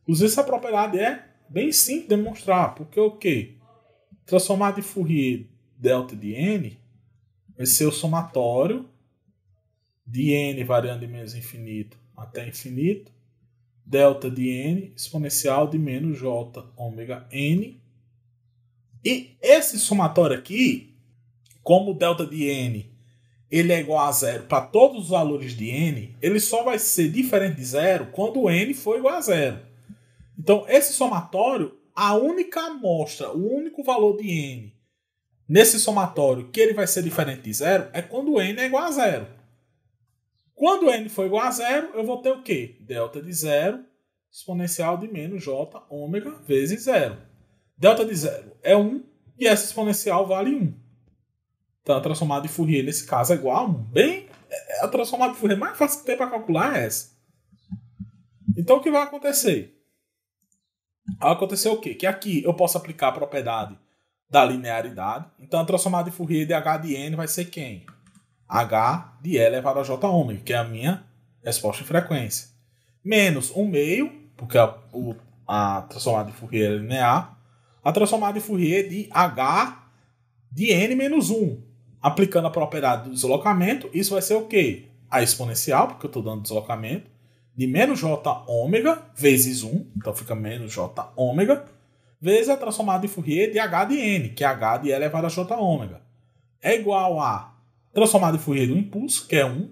Inclusive, essa propriedade é bem simples de demonstrar, porque o que? Transformada de Fourier delta de n vai ser o somatório de n variando de menos infinito até infinito delta de n exponencial de menos j ômega n. E esse somatório aqui, como o delta de n ele é igual a zero para todos os valores de n, ele só vai ser diferente de zero quando n for igual a zero. Então, esse somatório, a única amostra, o único valor de n nesse somatório que ele vai ser diferente de zero é quando n é igual a zero. Quando n for igual a zero, eu vou ter o quê? Delta de zero exponencial de menos j ômega vezes zero. Delta de zero é 1 e essa exponencial vale 1. Então a transformada de Fourier nesse caso é igual a 1. Bem, é, é, a transformada de Fourier mais fácil que tem para calcular é essa. Então o que vai acontecer? Vai acontecer o quê? Que aqui eu posso aplicar a propriedade da linearidade. Então a transformada de Fourier de h de n vai ser quem? H de E elevado a J ômega, que é a minha resposta em frequência. Menos 1 meio, porque a, o, a transformada de Fourier é linear. A transformada de Fourier é de H de N menos 1. Aplicando a propriedade do deslocamento, isso vai ser o quê? A exponencial, porque eu estou dando deslocamento, de menos J ômega vezes 1, então fica menos J ômega, vezes a transformada de Fourier de H de N, que é H de E elevado a J ômega. É igual a transformada de Fourier do impulso, que é 1,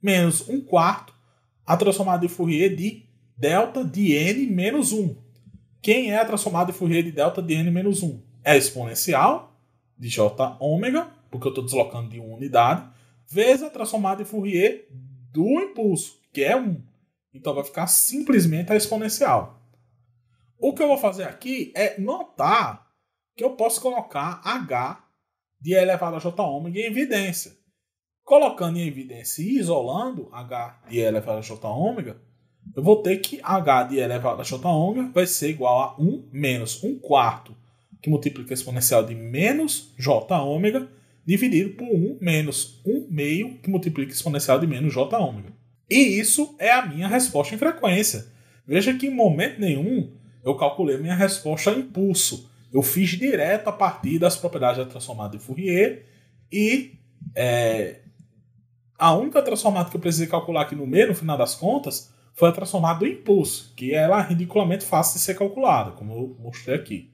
menos 1 quarto, a transformada de Fourier de delta de n menos 1. Quem é a transformada de Fourier de delta de n menos 1? É exponencial de j ômega, porque eu estou deslocando de uma unidade, vezes a transformada de Fourier do impulso, que é 1. Então vai ficar simplesmente a exponencial. O que eu vou fazer aqui é notar que eu posso colocar h de elevado a j ômega em evidência colocando em evidência e isolando H de E elevado a J ômega, eu vou ter que H de E elevado a J ômega vai ser igual a 1 menos 1 quarto, que multiplica exponencial de menos J ômega, dividido por 1 menos 1 meio, que multiplica exponencial de menos J ômega. E isso é a minha resposta em frequência. Veja que em momento nenhum eu calculei minha resposta a impulso. Eu fiz direto a partir das propriedades da transformada de Fourier e é, a única transformada que eu precisei calcular aqui no meio, no final das contas, foi a transformada do impulso, que ela é ridiculamente fácil de ser calculada, como eu mostrei aqui.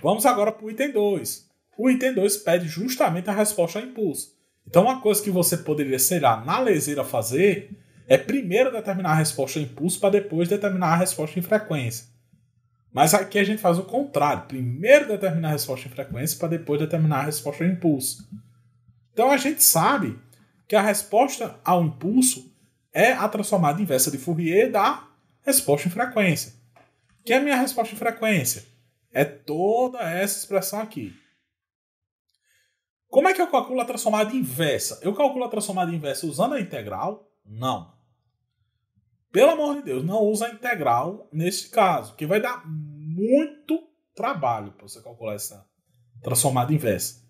Vamos agora para o item 2. O item 2 pede justamente a resposta ao impulso. Então, uma coisa que você poderia, sei lá, na leseira fazer é primeiro determinar a resposta ao impulso para depois determinar a resposta em frequência. Mas aqui a gente faz o contrário. Primeiro determinar a resposta em frequência para depois determinar a resposta ao impulso. Então a gente sabe que a resposta ao impulso é a transformada inversa de Fourier da resposta em frequência. Que é a minha resposta em frequência? É toda essa expressão aqui. Como é que eu calculo a transformada inversa? Eu calculo a transformada inversa usando a integral? Não. Pelo amor de Deus, não usa a integral neste caso, que vai dar muito trabalho para você calcular essa transformada inversa.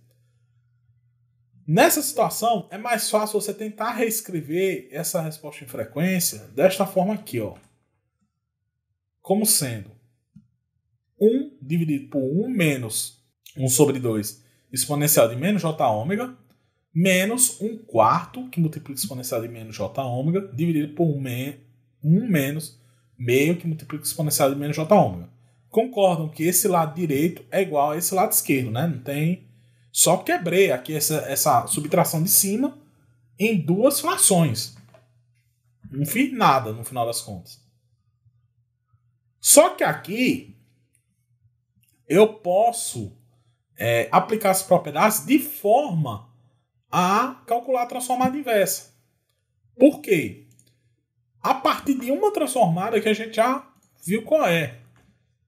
Nessa situação, é mais fácil você tentar reescrever essa resposta em frequência desta forma aqui, ó. Como sendo 1 dividido por 1 menos 1 sobre 2 exponencial de menos j ômega menos 1 quarto, que multiplica exponencial de menos j ômega, dividido por 1 me menos meio, que multiplica exponencial de menos j ômega. Concordam que esse lado direito é igual a esse lado esquerdo, né? Não tem só quebrei é aqui essa, essa subtração de cima em duas frações. Não fiz nada no final das contas. Só que aqui eu posso é, aplicar as propriedades de forma a calcular a transformada inversa. Por quê? A partir de uma transformada que a gente já viu qual é,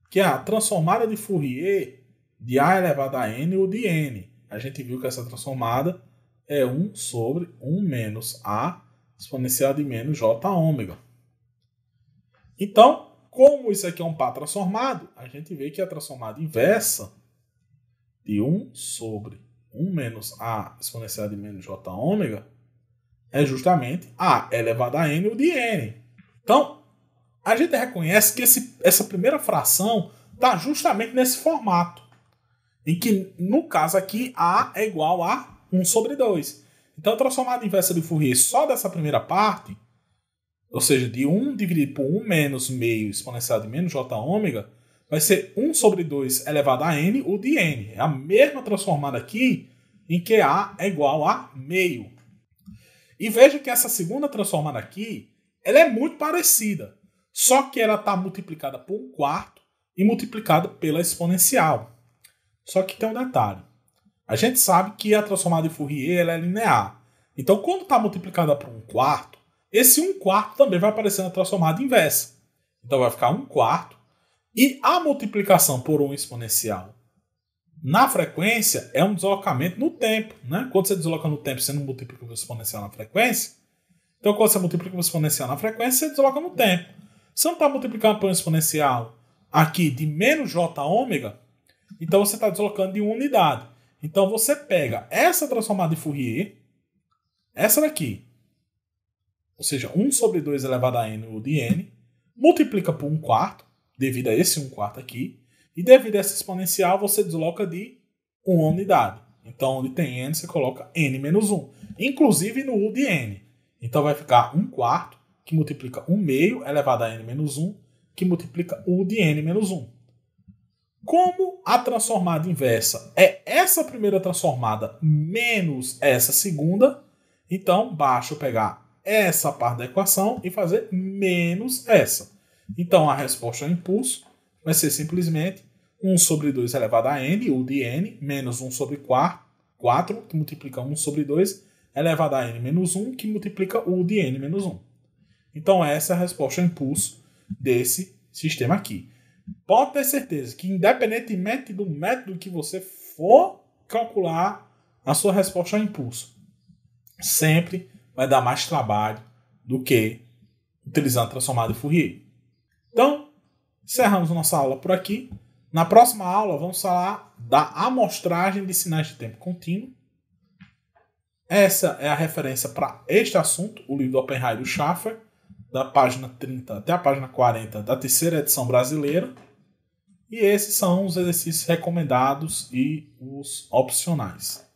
que é a transformada de Fourier de A elevado a N ou de N a gente viu que essa transformada é 1 sobre 1 menos A exponencial de menos J ômega. Então, como isso aqui é um par transformado, a gente vê que a transformada inversa de 1 sobre 1 menos A exponencial de menos J ômega é justamente A elevado a N ou de N. Então, a gente reconhece que esse, essa primeira fração está justamente nesse formato em que, no caso aqui, A é igual a 1 sobre 2. Então, a transformada inversa de Fourier só dessa primeira parte, ou seja, de 1 dividido por 1 menos meio exponencial de menos j ômega, vai ser 1 sobre 2 elevado a n, o de n. É a mesma transformada aqui, em que a é igual a meio. E veja que essa segunda transformada aqui, ela é muito parecida, só que ela está multiplicada por um quarto e multiplicada pela exponencial. Só que tem um detalhe. A gente sabe que a é transformada de Fourier é linear. Então, quando está multiplicada por um quarto, esse um quarto também vai aparecer na transformada inversa. Então, vai ficar um quarto. E a multiplicação por um exponencial na frequência é um deslocamento no tempo. Né? Quando você desloca no tempo, você não multiplica o exponencial na frequência. Então, quando você multiplica o exponencial na frequência, você desloca no tempo. Se não está multiplicando por um exponencial aqui de menos j ômega, então você está deslocando de uma unidade. Então você pega essa transformada de Fourier, essa daqui, ou seja, 1 sobre 2 elevado a n ou de n, multiplica por 1 quarto, devido a esse 1 quarto aqui, e devido a essa exponencial você desloca de uma unidade. Então onde tem n você coloca n menos 1, inclusive no u de n. Então vai ficar 1 quarto, que multiplica 1 meio elevado a n menos 1, que multiplica u de n menos 1. Como a transformada inversa é essa primeira transformada menos essa segunda, então basta eu pegar essa parte da equação e fazer menos essa. Então a resposta ao impulso vai ser simplesmente 1 sobre 2 elevado a n, u de n, menos 1 sobre 4 que multiplica 1 sobre 2 elevado a n menos 1, que multiplica u de n menos 1. Então essa é a resposta ao impulso desse sistema aqui. Pode ter certeza que, independentemente do método que você for calcular a sua resposta ao é impulso, sempre vai dar mais trabalho do que utilizando transformado de Fourier. Então, encerramos nossa aula por aqui. Na próxima aula, vamos falar da amostragem de sinais de tempo contínuo. Essa é a referência para este assunto, o livro do Oppenheimer e Schaffer da página 30 até a página 40 da terceira edição brasileira. E esses são os exercícios recomendados e os opcionais.